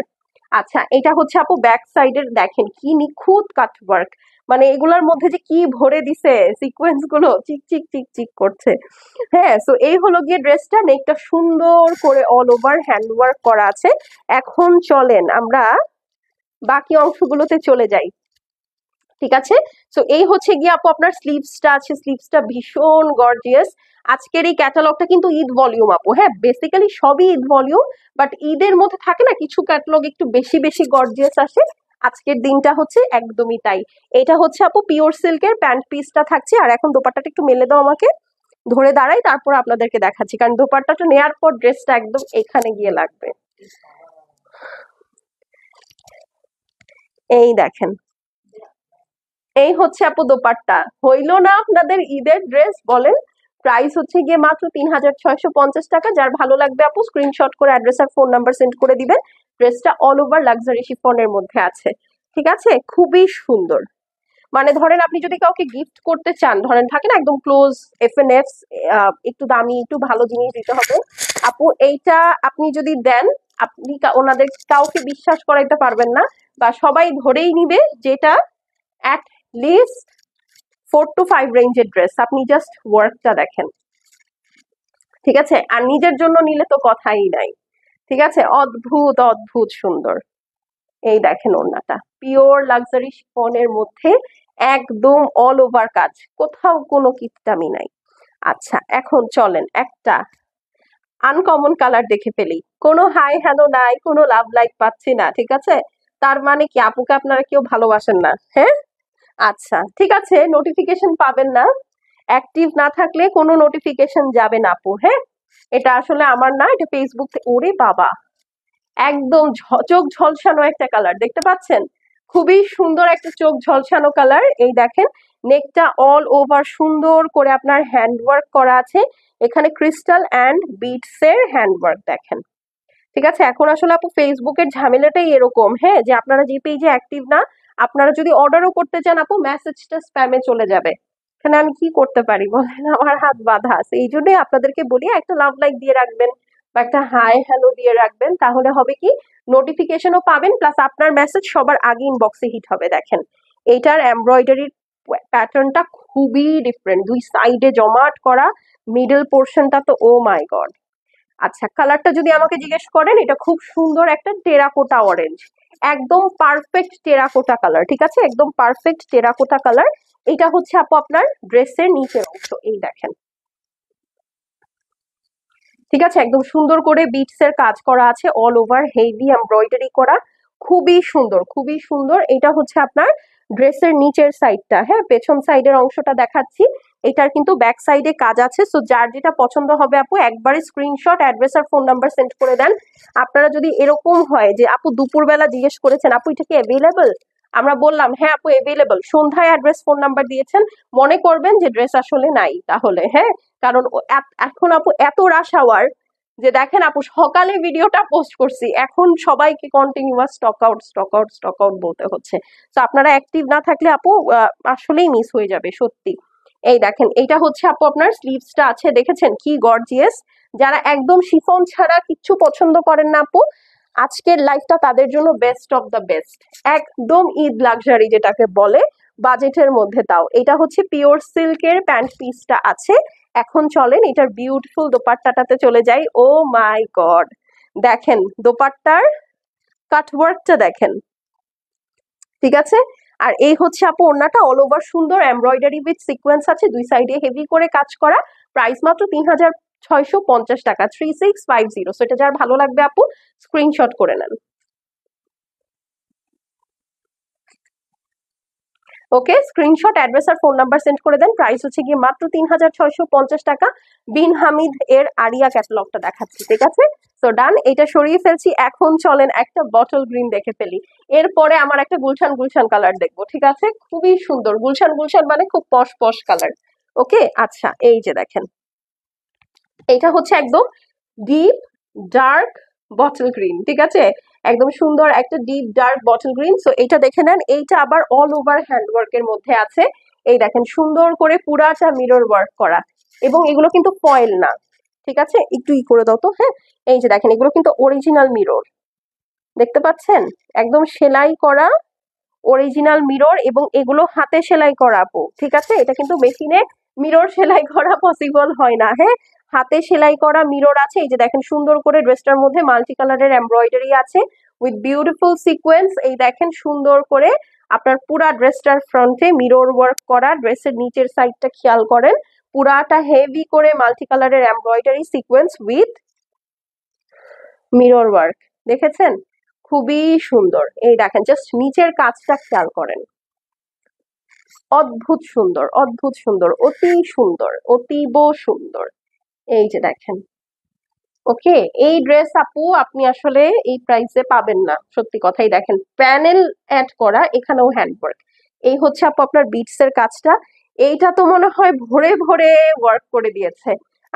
আচ্ছা এটা হচ্ছে আপু ব্যাক সাইডের দেখেন কি নিখুঁত ওয়ার্ক মানে এগুলার মধ্যে যে কি ভরে দিছে সিকোয়েন্স গুলো চিক চিক চিক চিক করছে হ্যাঁ সো এই হলো গিয়ে ড্রেসটা নেকটা সুন্দর করে অল ওভার হ্যান্ড ওয়ার্ক করা আছে এখন চলেন আমরা বাকি অংশগুলোতে চলে যাই ঠিক আছে সো এই হচ্ছে গিয়ে আপু আপনার স্লিভসটা আছে স্লিভসটা ভীষণ গর্জিয়াস আজকের এই ক্যাটালগটা কিন্তু ঈদ ভলিউম আপু হ্যাঁ বেসিক্যালি সবই ঈদ ভলিউম বাট ঈদের মধ্যে থাকে না কিছু ক্যাটালগ একটু বেশি বেশি গর্জিয়াস আসে আজকের দিনটা হচ্ছে একদমই তাই এটা হচ্ছে আপু পিওর সিল্কের প্যান্ট পিসটা থাকছে আর এখন দোপাট্টাটা একটু মেলে দাও আমাকে ধরে দাঁড়াই তারপর আপনাদেরকে দেখাচ্ছি কারণ দোপাট্টাটা নেয়ার পর ড্রেসটা একদম এখানে গিয়ে লাগবে এই দেখেন এই হচ্ছে আপু দোপাট্টা হইল না আপনাদের ঈদের ড্রেস বলেন প্রাইস হচ্ছে গিয়ে মাত্র তিন হাজার ছয়শো পঞ্চাশ টাকা যার ভালো লাগবে আপু স্ক্রিনশট করে অ্যাড্রেস আর ফোন নাম্বার সেন্ড করে দিবেন ড্রেসটা অল ওভার লাক্সারি শিফনের মধ্যে আছে ঠিক আছে খুবই সুন্দর মানে ধরেন আপনি যদি কাউকে গিফট করতে চান ধরেন থাকে না একদম ক্লোজ এফ এন এফ একটু দামি একটু ভালো জিনিস দিতে হবে আপু এইটা আপনি যদি দেন আপনি ওনাদের কাউকে বিশ্বাস করাইতে পারবেন না বা সবাই ধরেই নিবে যেটা at least four two five রেঞ্জের ড্রেস আপনি জাস্ট ওয়ার্কটা দেখেন ঠিক আছে আর নিজের জন্য নিলে তো কথাই নাই ঠিক আছে অদ্ভুত অদ্ভুত সুন্দর এই দেখেন ওড়নাটা পিওর লাক্সারি ফোনের মধ্যে একদম অল ওভার কাজ কোথাও কোনো কিপটামি নাই আচ্ছা এখন চলেন একটা আনকমন কালার দেখে ফেলি কোনো হাই হ্যালো নাই কোনো লাভ লাইক পাচ্ছি না ঠিক আছে তার মানে কি আপুকে আপনারা কেউ ভালোবাসেন না হ্যাঁ আচ্ছা ঠিক আছে নোটিফিকেশন পাবেন না অ্যাক্টিভ না থাকলে কোনো নোটিফিকেশন যাবে না আপু হ্যাঁ এটা আসলে আমার না এটা ফেসবুক ওরে বাবা একদম চোখ ঝলসানো একটা কালার দেখতে পাচ্ছেন খুবই সুন্দর একটা চোখ ঝলসানো কালার এই দেখেন নেকটা অল ওভার সুন্দর করে আপনার হ্যান্ডওয়ার্ক করা আছে এখানে ক্রিস্টাল অ্যান্ড এর হ্যান্ডওয়ার্ক দেখেন ঠিক আছে এখন আসলে আপু ফেসবুকের ঝামেলাটাই এরকম হ্যাঁ যে আপনারা যে পেজে অ্যাক্টিভ না আপনারা যদি অর্ডারও করতে চান আপু মেসেজটা স্প্যামে চলে যাবে এখানে আমি কি করতে পারি বলেন আমার হাত বাঁধা আছে এই জন্যই আপনাদেরকে বলি একটা লাভ লাইক দিয়ে রাখবেন বা একটা হাই হ্যালো দিয়ে রাখবেন তাহলে হবে কি নোটিফিকেশনও পাবেন প্লাস আপনার মেসেজ সবার আগে ইনবক্সে হিট হবে দেখেন এইটার এমব্রয়ডারির প্যাটার্নটা খুবই ডিফারেন্ট দুই সাইডে জমাট করা মিডল পোর্শনটা তো ও মাই গড আচ্ছা কালারটা যদি আমাকে জিজ্ঞেস করেন এটা খুব সুন্দর একটা টেরাকোটা অরেঞ্জ একদম পারফেক্ট টেরাকোটা কালার ঠিক আছে একদম পারফেক্ট টেরাকোটা কালার এটা হচ্ছে আপু আপনার ড্রেসের নিচের অংশ এই দেখেন ঠিক আছে একদম সুন্দর করে বিটস এর কাজ করা আছে অল ওভার হেভি এমব্রয়ডারি করা খুবই সুন্দর খুবই সুন্দর এটা হচ্ছে আপনার ড্রেসের নিচের সাইডটা হ্যাঁ পেছন সাইডের অংশটা দেখাচ্ছি এটার কিন্তু ব্যাক সাইডে কাজ আছে সো যার যেটা পছন্দ হবে আপু একবারে স্ক্রিনশট অ্যাড্রেস আর ফোন নাম্বার সেন্ড করে দেন আপনারা যদি এরকম হয় যে আপু দুপুরবেলা জিজ্ঞেস করেছেন আপু এটা কি অ্যাভেলেবল আমরা বললাম হ্যাঁ আপু এভেলেবল সন্ধ্যায় অ্যাড্রেস ফোন নাম্বার দিয়েছেন মনে করবেন যে ড্রেস আসলে নাই তাহলে হ্যাঁ কারণ এখন আপু এত রাশ আওয়ার যে দেখেন আপু সকালে ভিডিওটা পোস্ট করছি এখন সবাইকে continuous stock out stock out stock out বলতে হচ্ছে তো আপনারা অ্যাক্টিভ না থাকলে আপু আসলেই মিস হয়ে যাবে সত্যি এই দেখেন এইটা হচ্ছে আপু আপনার স্লিভসটা আছে দেখেছেন কি গর্জিয়াস যারা একদম শিফন ছাড়া কিচ্ছু পছন্দ করেন না আপু আজকের লাইফটা তাদের জন্য বেস্ট অফ দ্য বেস্ট একদম ঈদ লাক্সারি যেটাকে বলে বাজেটের মধ্যে তাও এটা হচ্ছে পিওর সিল্কের প্যান্ট পিসটা আছে এখন চলেন এটার বিউটিফুল দোপাট্টাটাতে চলে যাই ও মাই গড দেখেন দোপাট্টার কাটওয়ার্কটা দেখেন ঠিক আছে আর এই হচ্ছে আপু ওনাটা অল ওভার সুন্দর এমব্রয়ডারি উইথ সিকোয়েন্স আছে দুই সাইডে হেভি করে কাজ করা প্রাইস মাত্র তিন হাজার ছয়শো পঞ্চাশ টাকা three six five zero so যার ভালো লাগবে আপু স্ক্রিনশট করে নেন ওকে স্ক্রিনশট অ্যাড্রেস আর ফোন নাম্বার সেন্ড করে দেন প্রাইস হচ্ছে গিয়ে মাত্র তিন হাজার ছয়শো পঞ্চাশ টাকা বিন হামিদ এর আরিয়া ক্যাটালগটা দেখাচ্ছি ঠিক আছে তো ডান এটা সরিয়ে ফেলছি এখন চলেন একটা বটল গ্রিন দেখে ফেলি এরপরে আমার একটা গুলশান গুলশান কালার দেখবো ঠিক আছে খুবই সুন্দর গুলশান গুলশান মানে খুব পশ পশ কালার ওকে আচ্ছা এই যে দেখেন এটা হচ্ছে একদম ডিপ ডার্ক বটল গ্রিন ঠিক আছে একদম সুন্দর একটা deep dark bottle green so এটা দেখে নেন এইটা আবার অল ওভার এর মধ্যে আছে এই দেখেন সুন্দর করে পুরাটা মিরর ওয়ার্ক করা এবং এগুলো কিন্তু ফয়েল না ঠিক আছে একটু ই করে দাও তো হ্যাঁ এই যে দেখেন এগুলো কিন্তু অরিজিনাল মিরর দেখতে পাচ্ছেন একদম সেলাই করা অরিজিনাল মিরর এবং এগুলো হাতে সেলাই করা আপু ঠিক আছে এটা কিন্তু মেশিনে মিরর সেলাই করা পসিবল হয় না হ্যাঁ হাতে সেলাই করা মিরর আছে এই যে দেখেন সুন্দর করে ড্রেসটার মধ্যে মাল্টি কালারের এমব্রয়ডারি আছে উইথ বিউটিফুল সিকোয়েন্স এই দেখেন সুন্দর করে আপনার পুরা ড্রেসটার ফ্রন্টে মিরর ওয়ার্ক করা ড্রেসের নিচের সাইডটা খেয়াল করেন পুরাটা হেভি করে মাল্টি কালারের embroidery sequence with mirror work দেখেছেন খুবই সুন্দর এই দেখেন জাস্ট নিচের কাজটা খেয়াল করেন অদ্ভুত সুন্দর অদ্ভুত সুন্দর অতি সুন্দর অতীব সুন্দর এই যে দেখেন ওকে এই ড্রেস আপু আপনি আসলে এই প্রাইসে পাবেন না সত্যি কথাই দেখেন প্যানেল অ্যাড করা এখানেও হ্যান্ডওয়ার্ক এই হচ্ছে আপু আপনার বিটস এর কাজটা এইটা তো মনে হয় ভরে ভরে ওয়ার্ক করে দিয়েছে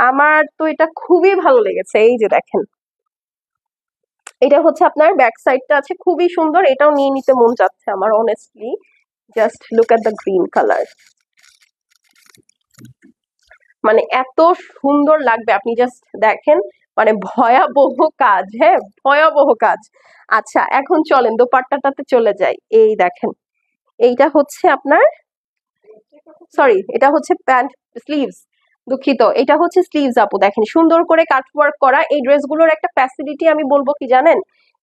আমার তো এটা খুবই ভালো লেগেছে এই যে দেখেন এটা হচ্ছে আপনার ব্যাক সাইডটা আছে খুবই সুন্দর এটাও নিয়ে নিতে মন যাচ্ছে আমার honestly just look at the green colour মানে এত সুন্দর লাগবে আপনি জাস্ট দেখেন মানে ভয়াবহ কাজ হ্যাঁ ভয়াবহ কাজ আচ্ছা এখন চলেন দোপাট্টাটাতে চলে যাই এই দেখেন এইটা হচ্ছে আপনার সরি এটা হচ্ছে প্যান্ট স্লিভস দুঃখিত এটা হচ্ছে স্লিভস আপু দেখেন সুন্দর করে কাটওয়ার্ক করা এই ড্রেসগুলোর একটা ফ্যাসিলিটি আমি বলবো কি জানেন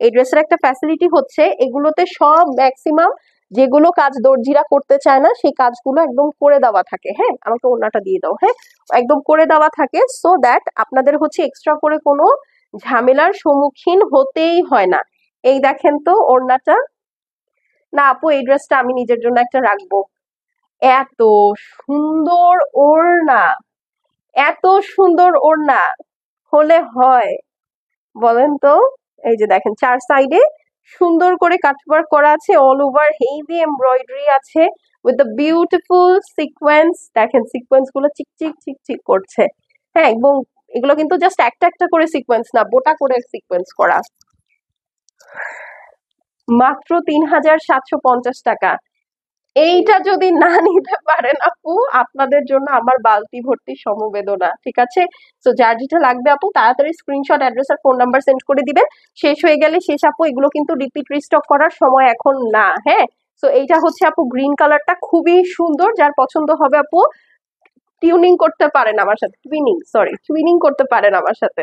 এই ড্রেসের একটা ফ্যাসিলিটি হচ্ছে এগুলোতে সব ম্যাক্সিমাম যেগুলো কাজ দর্জিরা করতে চায় না সেই কাজগুলো একদম করে দেওয়া থাকে হ্যাঁ আমাকে ওনাটা দিয়ে দাও হ্যাঁ একদম করে দেওয়া থাকে সো দ্যাট আপনাদের হচ্ছে এক্সট্রা করে কোনো ঝামেলার সম্মুখীন হতেই হয় না এই দেখেন তো ওড়নাটা না আপু এই ড্রেসটা আমি নিজের জন্য একটা রাখবো এত সুন্দর ওড়না এত সুন্দর ওড়না হলে হয় বলেন তো এই যে দেখেন চার সাইডে সুন্দর করে কাটওয়ার্ক করা আছে অল ওভার হেভি এমব্রয়ডারি আছে উইথ দ্য বিউটিফুল সিকোয়েন্স দেখেন সিকোয়েন্স গুলো চিকচিক চিকচিক করছে হ্যাঁ এবং এগুলো কিন্তু জাস্ট একটা একটা করে সিকোয়েন্স না বোটা করে সিকোয়েন্স করা মাত্র তিন হাজার সাতশো পঞ্চাশ টাকা এইটা যদি না নিতে পারেন আপু আপনাদের জন্য আমার বালতি ভর্তি সমবেদনা ঠিক আছে তো যার যেটা লাগবে আপু তাড়াতাড়ি স্ক্রিনশট অ্যাড্রেস আর ফোন নাম্বার সেন্ড করে দিবেন শেষ হয়ে গেলে শেষ আপু এগুলো কিন্তু রিপিট রিস্টক করার সময় এখন না হ্যাঁ তো এইটা হচ্ছে আপু গ্রিন কালারটা খুবই সুন্দর যার পছন্দ হবে আপু টিউনিং করতে পারেন আমার সাথে টুইনিং সরি টুইনিং করতে পারেন আমার সাথে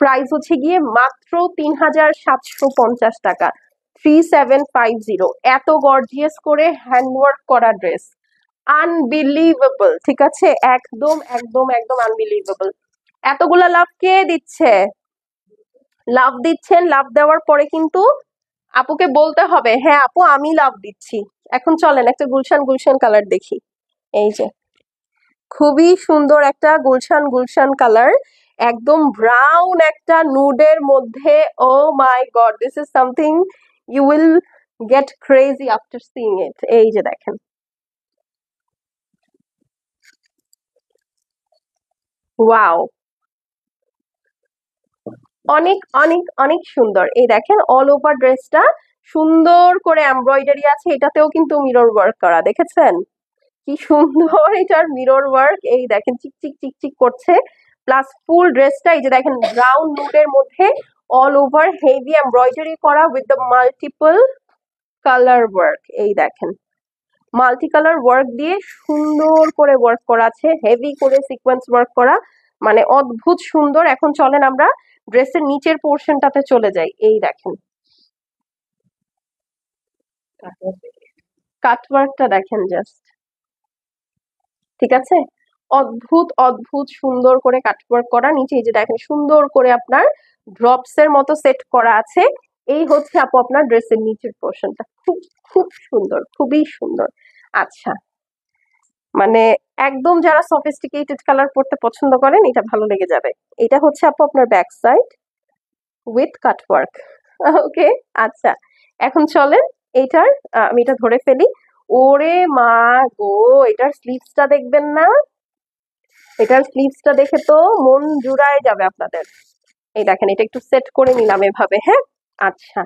প্রাইস হচ্ছে গিয়ে মাত্র তিন হাজার সাতশো পঞ্চাশ টাকা থ্রি সেভেন ফাইভ জিরো এত গর্জিয়াস করে হ্যান্ডওয়ার্ক করা ড্রেস আনবিলিভেবল ঠিক আছে একদম একদম একদম আনবিলিভেবল এতগুলা লাভ কে দিচ্ছে লাভ দিচ্ছেন লাভ দেওয়ার পরে কিন্তু আপুকে বলতে হবে হ্যাঁ আপু আমি লাভ দিচ্ছি এখন চলেন একটা গুলশান গুলশান কালার দেখি এই যে খুবই সুন্দর একটা গুলশান গুলশান কালার একদম ব্রাউন একটা নুডের মধ্যে oh my god this is something you will get crazy after seeing it এই যে দেখেন ওয়াও অনেক অনেক অনেক সুন্দর এই দেখেন অল ওভার ড্রেসটা সুন্দর করে এমব্রয়ডারি আছে এটাতেও কিন্তু মিরর ওয়ার্ক করা দেখেছেন কি সুন্দর এটার মিরর ওয়ার্ক এই দেখেন চিক চিক চিক চিক করছে প্লাস ফুল ড্রেসটা এই যে দেখেন ব্রাউন নুডের মধ্যে অল ওভার হেভি এমব্রয়ডারি করা with the multiple colour work এই দেখেন মাল্টি কালার ওয়ার্ক দিয়ে সুন্দর করে ওয়ার্ক করা আছে হেভি করে সিকোয়েন্স ওয়ার্ক করা মানে অদ্ভুত সুন্দর এখন চলেন আমরা ড্রেসের নিচের পোর্শনটাতে চলে যাই এই দেখেন কাটওয়ার্কটা দেখেন জাস্ট ঠিক আছে অদ্ভুত অদ্ভুত সুন্দর করে কাটওয়ার্ক করা নিচে এই যে দেখেন সুন্দর করে আপনার ড্রপস এর মতো সেট করা আছে এই হচ্ছে আপু আপনার ড্রেসের নিচের পোর্শনটা খুব খুব সুন্দর খুবই সুন্দর আচ্ছা মানে একদম যারা সফিস্টিকেটেড কালার পরতে পছন্দ করেন এটা ভালো লেগে যাবে এটা হচ্ছে আপু আপনার back side with cutwork okay আচ্ছা এখন চলেন এইটার আমি এটা ধরে ফেলি ওরে মা গো এটার স্লিভসটা দেখবেন না এটার স্লিভসটা দেখে তো মন জুড়ায় যাবে আপনাদের এই দেখেন এটা একটু সেট করে নিলাম এভাবে হ্যাঁ আচ্ছা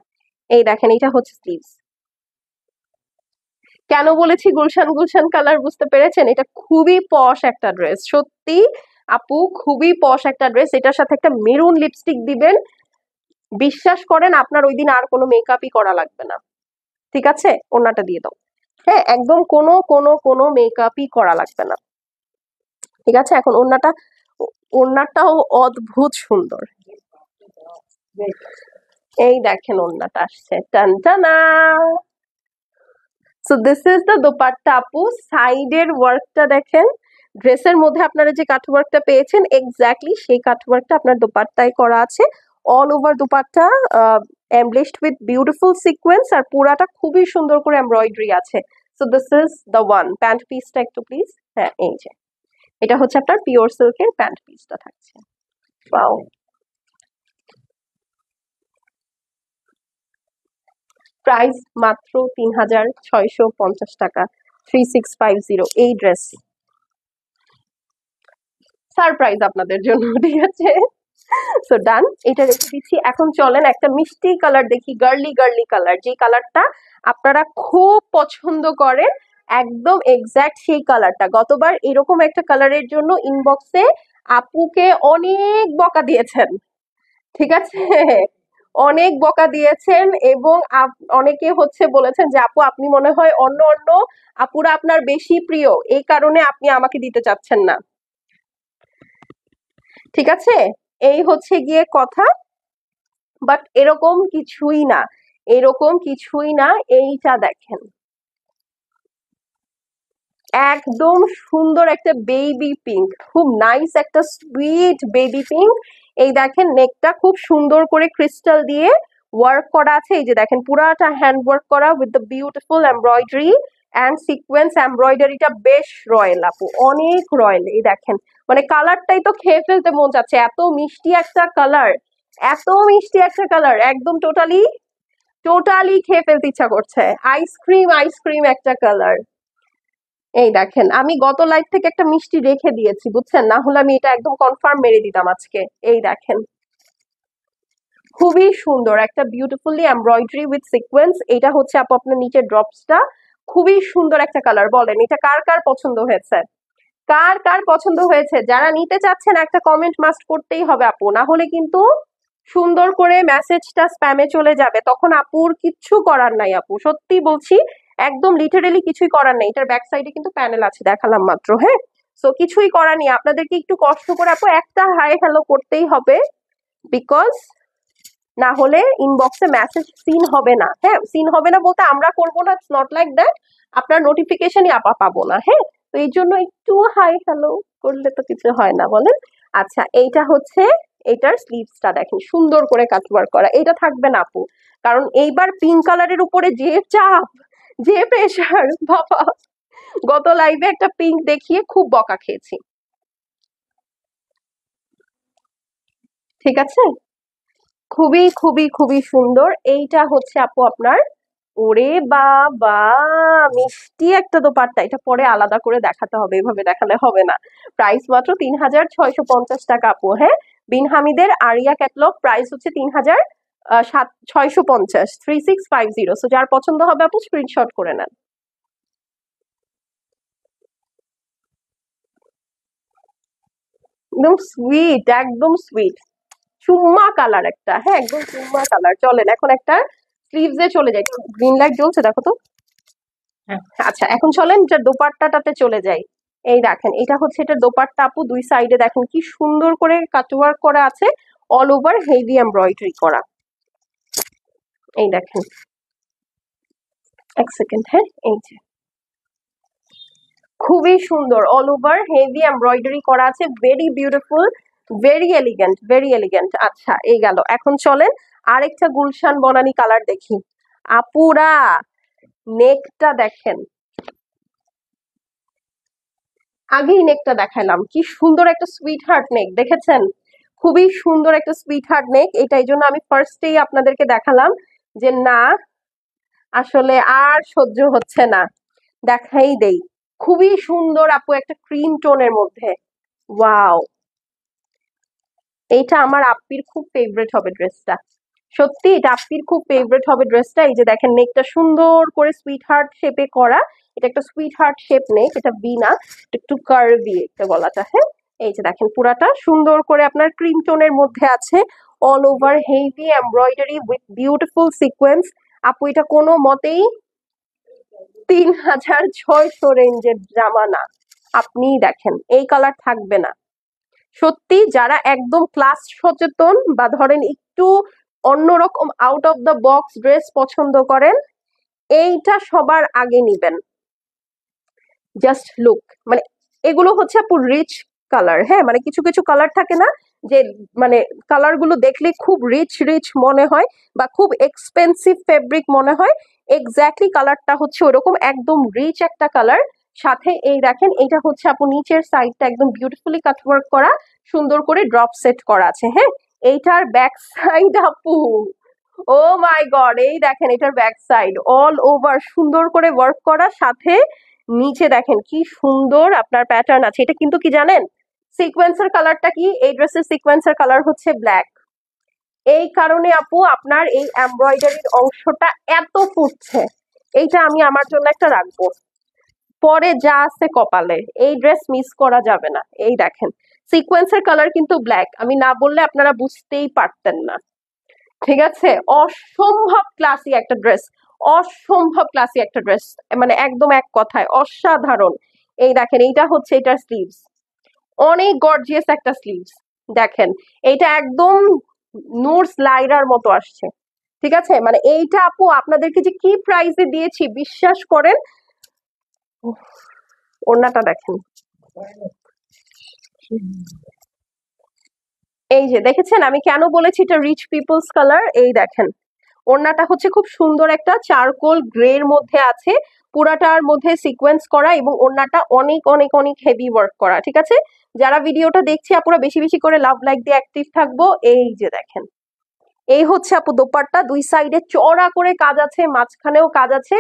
এই দেখেন এটা হচ্ছে স্লিভস কেন বলেছি গুলশান গুলশান কালার বুঝতে পেরেছেন এটা খুবই পশ একটা ড্রেস সত্যি আপু খুবই পশ একটা ড্রেস এটার সাথে একটা মেরুন লিপস্টিক দিবেন বিশ্বাস করেন আপনার ওই দিন আর কোনো মেকআপই করা লাগবে না ঠিক আছে ওনাটা দিয়ে দাও হ্যাঁ একদম কোনো কোনো কোনো মেকআপই করা লাগবে না ঠিক আছে এখন ওড়নাটা ওড়নাটাও অদ্ভুত সুন্দর এই দেখেন ওড়নাটা আসছে টান টানা so this is the dupatta আপু সাইডের ওয়ার্কটা দেখেন ড্রেসের মধ্যে আপনারা যে কাঠ ওয়ার্কটা পেয়েছেন এক্স্যাক্টলি সেই কাঠ ওয়ার্কটা আপনার দোপাট্টায় করা আছে all over dupatta embellished with beautiful sequence আর পুরাটা খুবই সুন্দর করে এমব্রয়ডারি আছে so this is the one pant পিসটা একটু প্লিজ হ্যাঁ এই যে এটা হচ্ছে আপনার পিওর সিল্কের প্যান্ট পিসটা থাকছে পাও প্রাইস মাত্র তিন হাজার ছয়শো পঞ্চাশ টাকা থ্রি সিক্স ফাইভ জিরো এই ড্রেস সারপ্রাইজ আপনাদের জন্য ঠিক আছে সো ডান এটা রেখে দিচ্ছি এখন চলেন একটা মিষ্টি কালার দেখি গার্লি গার্লি কালার যে কালারটা আপনারা খুব পছন্দ করেন একদম এক্স্যাক্ট সেই কালারটা গতবার এরকম একটা কালারের জন্য ইনবক্সে আপুকে অনেক বকা দিয়েছেন ঠিক আছে অনেক বকা দিয়েছেন এবং অনেকে হচ্ছে বলেছেন যে আপু আপনি মনে হয় অন্য অন্য আপুরা আপনার বেশি প্রিয় এই কারণে আপনি আমাকে দিতে চাচ্ছেন না ঠিক আছে এই হচ্ছে গিয়ে কথা বাট এরকম কিছুই না এরকম কিছুই না এইটা দেখেন একদম সুন্দর একটা বেবি পিঙ্ক খুব নাইস একটা সুইট বেবি পিঙ্ক এই দেখেন নেকটা খুব সুন্দর করে ক্রিস্টাল দিয়ে ওয়ার্ক করা আছে এই যে দেখেন পুরাটা হ্যান্ড ওয়ার্ক করা with the beautiful embroidery and sequence এমব্রয়ডারিটা বেশ রয়েল আপু অনেক রয়েল এই দেখেন মানে কালারটাই তো খেয়ে ফেলতে মন যাচ্ছে এত মিষ্টি একটা কালার এত মিষ্টি একটা কালার একদম টোটালি টোটালি খেয়ে ফেলতে ইচ্ছা করছে আইসক্রিম আইসক্রিম একটা কালার এই দেখেন আমি গত লাইফ থেকে একটা মিষ্টি রেখে দিয়েছি বুঝছেন না হলে আমি এটা একদম কনফার্ম মেরে দিতাম আজকে এই দেখেন খুবই সুন্দর একটা বিউটিফুলি এমব্রয়ডারি উইথ সিকোয়েন্স এটা হচ্ছে আপু আপনার নিচের ড্রপসটা খুবই সুন্দর একটা কালার বলেন এটা কার কার পছন্দ হয়েছে কার কার পছন্দ হয়েছে যারা নিতে চাচ্ছেন একটা কমেন্ট মাস্ট করতেই হবে আপু না হলে কিন্তু সুন্দর করে মেসেজটা স্প্যামে চলে যাবে তখন আপুর কিচ্ছু করার নাই আপু সত্যি বলছি একদম লিটারেলি কিছুই করার নেই এটার ব্যাক সাইডে কিন্তু প্যানেল আছে দেখালাম মাত্র হ্যাঁ সো কিছুই করার নেই আপনাদেরকে একটু কষ্ট করে আপু একটা হাই হ্যালো করতেই হবে বিকজ না হলে ইনবক্সে মেসেজ সিন হবে না হ্যাঁ সিন হবে না বলতে আমরা করবো না ইটস নট লাইক দ্যাট আপনার নোটিফিকেশনই আপা পাবো না হ্যাঁ তো এই জন্য একটু হাই হ্যালো করলে তো কিছু হয় না বলেন আচ্ছা এইটা হচ্ছে এটার স্লিভসটা দেখেন সুন্দর করে কাটওয়ার্ক করা এটা থাকবে না আপু কারণ এইবার পিঙ্ক কালারের উপরে যে চাপ যে প্রেশার বাবা গত লাইভে একটা পিঙ্ক দেখিয়ে খুব বকা খেয়েছি ঠিক আছে খুবই খুবই খুবই সুন্দর এইটা হচ্ছে আপু আপনার ওরে বাবা মিষ্টি একটা দোপাট্টা এটা পরে আলাদা করে দেখাতে হবে এভাবে দেখালে হবে না প্রাইস মাত্র তিন হাজার ছয়শো পঞ্চাশ টাকা আপু হ্যাঁ বিনহামিদের আরিয়া ক্যাটলগ প্রাইস হচ্ছে তিন হাজার সাত ছয়শো পঞ্চাশ three six five zero so যার পছন্দ হবে আপু স্ক্রিনশট করে নেন একদম সুইট একদম সুইট চুম্মা কালার একটা হ্যাঁ একদম চুম্মা কালার চলেন এখন একটা স্লিভস এ চলে যাই গ্রিন লাইট জ্বলছে দেখো তো হ্যাঁ। আচ্ছা এখন চলেন এটা দোপাট্টাটাতে চলে যাই এই দেখেন এটা হচ্ছে এটা দোপাট্টা আপু দুই সাইডে দেখেন কি সুন্দর করে কাটওয়ার্ক করা আছে অল ওভার হেভি এমব্রয়ডারি করা এই দেখেন এক সেকেন্ড হ্যাঁ এই যে খুবই সুন্দর অল ওভার হেভি এমব্রয়ডারি করা আছে very beautiful very elegant very elegant আচ্ছা এই গেল এখন চলেন আরেকটা গুলশান বনানি কালার দেখি আপুরা নেকটা দেখেন আগেই নেকটা দেখাইলাম কি সুন্দর একটা সুইট হার্ট নেক দেখেছেন খুবই সুন্দর একটা সুইট হার্ট নেক এটাই এই জন্য আমি ফার্স্টেই আপনাদেরকে দেখালাম যে না আসলে আর সহ্য হচ্ছে না দেখাই দেই খুবই সুন্দর আপু একটা ক্রিম টোনের মধ্যে ওয়াও এইটা আমার আপ্পির খুব ফেভারেট হবে ড্রেসটা সত্যি এটা আপ্পির খুব ফেভারেট হবে ড্রেসটা এই যে দেখেন নেকটা সুন্দর করে সুইট হার্ট শেপে করা এটা একটা সুইট হার্ট শেপ নেক এটা বিনা একটু কার্ভি একটা গলাটা হ্যাঁ এই যে দেখেন পুরাটা সুন্দর করে আপনার ক্রিম টোনের মধ্যে আছে all over heavy embroidery with beautiful sequence আপু এটা কোনো মতেই তিন হাজার ছয়শো রেঞ্জের জামা না আপনি দেখেন এই কালার থাকবে না সত্যি যারা একদম ক্লাস সচেতন বা ধরেন একটু অন্যরকম out of the box dress পছন্দ করেন এইটা সবার আগে নিবেন জাস্ট লুক মানে এগুলো হচ্ছে আপু রিচ কালার হ্যাঁ মানে কিছু কিছু কালার থাকে না যে মানে কালারগুলো দেখলে খুব রিচ রিচ মনে হয় বা খুব এক্সপেন্সিভ ফেব্রিক মনে হয় এক্স্যাক্টলি কালারটা হচ্ছে ওরকম একদম রিচ একটা কালার সাথে এই দেখেন এটা হচ্ছে আপু নিচের সাইডটা একদম বিউটিফুলি কাটওয়ার্ক করা সুন্দর করে ড্রপ সেট করা আছে হ্যাঁ এইটার ব্যাক সাইড আপু ও মাই গড এই দেখেন এটার ব্যাক সাইড অল ওভার সুন্দর করে ওয়ার্ক করা সাথে নিচে দেখেন কি সুন্দর আপনার প্যাটার্ন আছে এটা কিন্তু কি জানেন সিকোয়েন্সের কালারটা কি এই ড্রেসের সিকোয়েন্সের কালার হচ্ছে ব্ল্যাক এই কারণে আপু আপনার এই এমব্রয়ডারির অংশটা এত ফুটছে এইটা আমি আমার জন্য একটা রাখবো পরে যা আছে কপালে এই ড্রেস মিস করা যাবে না এই দেখেন সিকোয়েন্সের কালার কিন্তু ব্ল্যাক আমি না বললে আপনারা বুঝতেই পারতেন না ঠিক আছে অসম্ভব ক্লাসি একটা ড্রেস অসম্ভব ক্লাসি একটা ড্রেস মানে একদম এক কথায় অসাধারণ এই দেখেন এইটা হচ্ছে এটার স্লিভস অনেক গর্জিয়াস একটা স্লিভস দেখেন এইটা একদম নূর লাইরার মতো আসছে ঠিক আছে মানে এইটা আপু আপনাদেরকে যে কি প্রাইসে দিয়েছি বিশ্বাস করেন ওড়নাটা দেখেন এই যে দেখেছেন আমি কেন বলেছি এটা রিচ পিপলস কালার এই দেখেন ওড়নাটা হচ্ছে খুব সুন্দর একটা চারকোল গ্রে এর মধ্যে আছে পুরাটার মধ্যে সিকোয়েন্স করা এবং ওড়নাটা অনেক অনেক অনেক হেভি ওয়ার্ক করা ঠিক আছে যারা ভিডিওটা দেখছি আপুরা বেশি বেশি করে লাভ লাইক দিয়ে অ্যাক্টিভ থাকবো এই যে দেখেন এই হচ্ছে আপু দোপারটা দুই সাইডে চড়া করে কাজ আছে মাঝখানেও কাজ আছে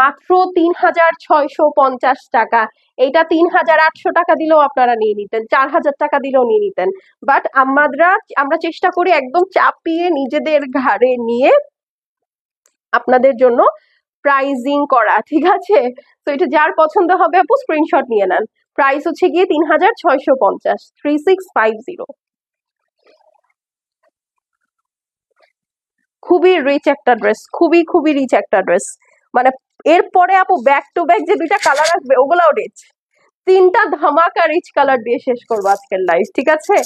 মাত্র তিন হাজার ছয়শো পঞ্চাশ টাকা এইটা তিন হাজার আটশো টাকা দিলেও আপনারা নিয়ে নিতেন চার হাজার টাকা দিলেও নিয়ে নিতেন বাট আমরা আমরা চেষ্টা করি একদম চাপিয়ে নিজেদের ঘাড়ে নিয়ে আপনাদের জন্য প্রাইজিং করা ঠিক আছে তো এটা যার পছন্দ হবে আপু স্ক্রিনশট নিয়ে নেন প্রাইস হচ্ছে গিয়ে তিন হাজার ছয়শো পঞ্চাশ থ্রি সিক্স ফাইভ জিরো খুবই রিচ একটা ড্রেস খুবই খুবই রিচ একটা ড্রেস মানে এরপরে আপু ব্যাক টু ব্যাক যে দুইটা কালার আসবে ওগুলাও রিচ তিনটা ধামাকা রিচ কালার দিয়ে শেষ করবো আজকের লাইফ ঠিক আছে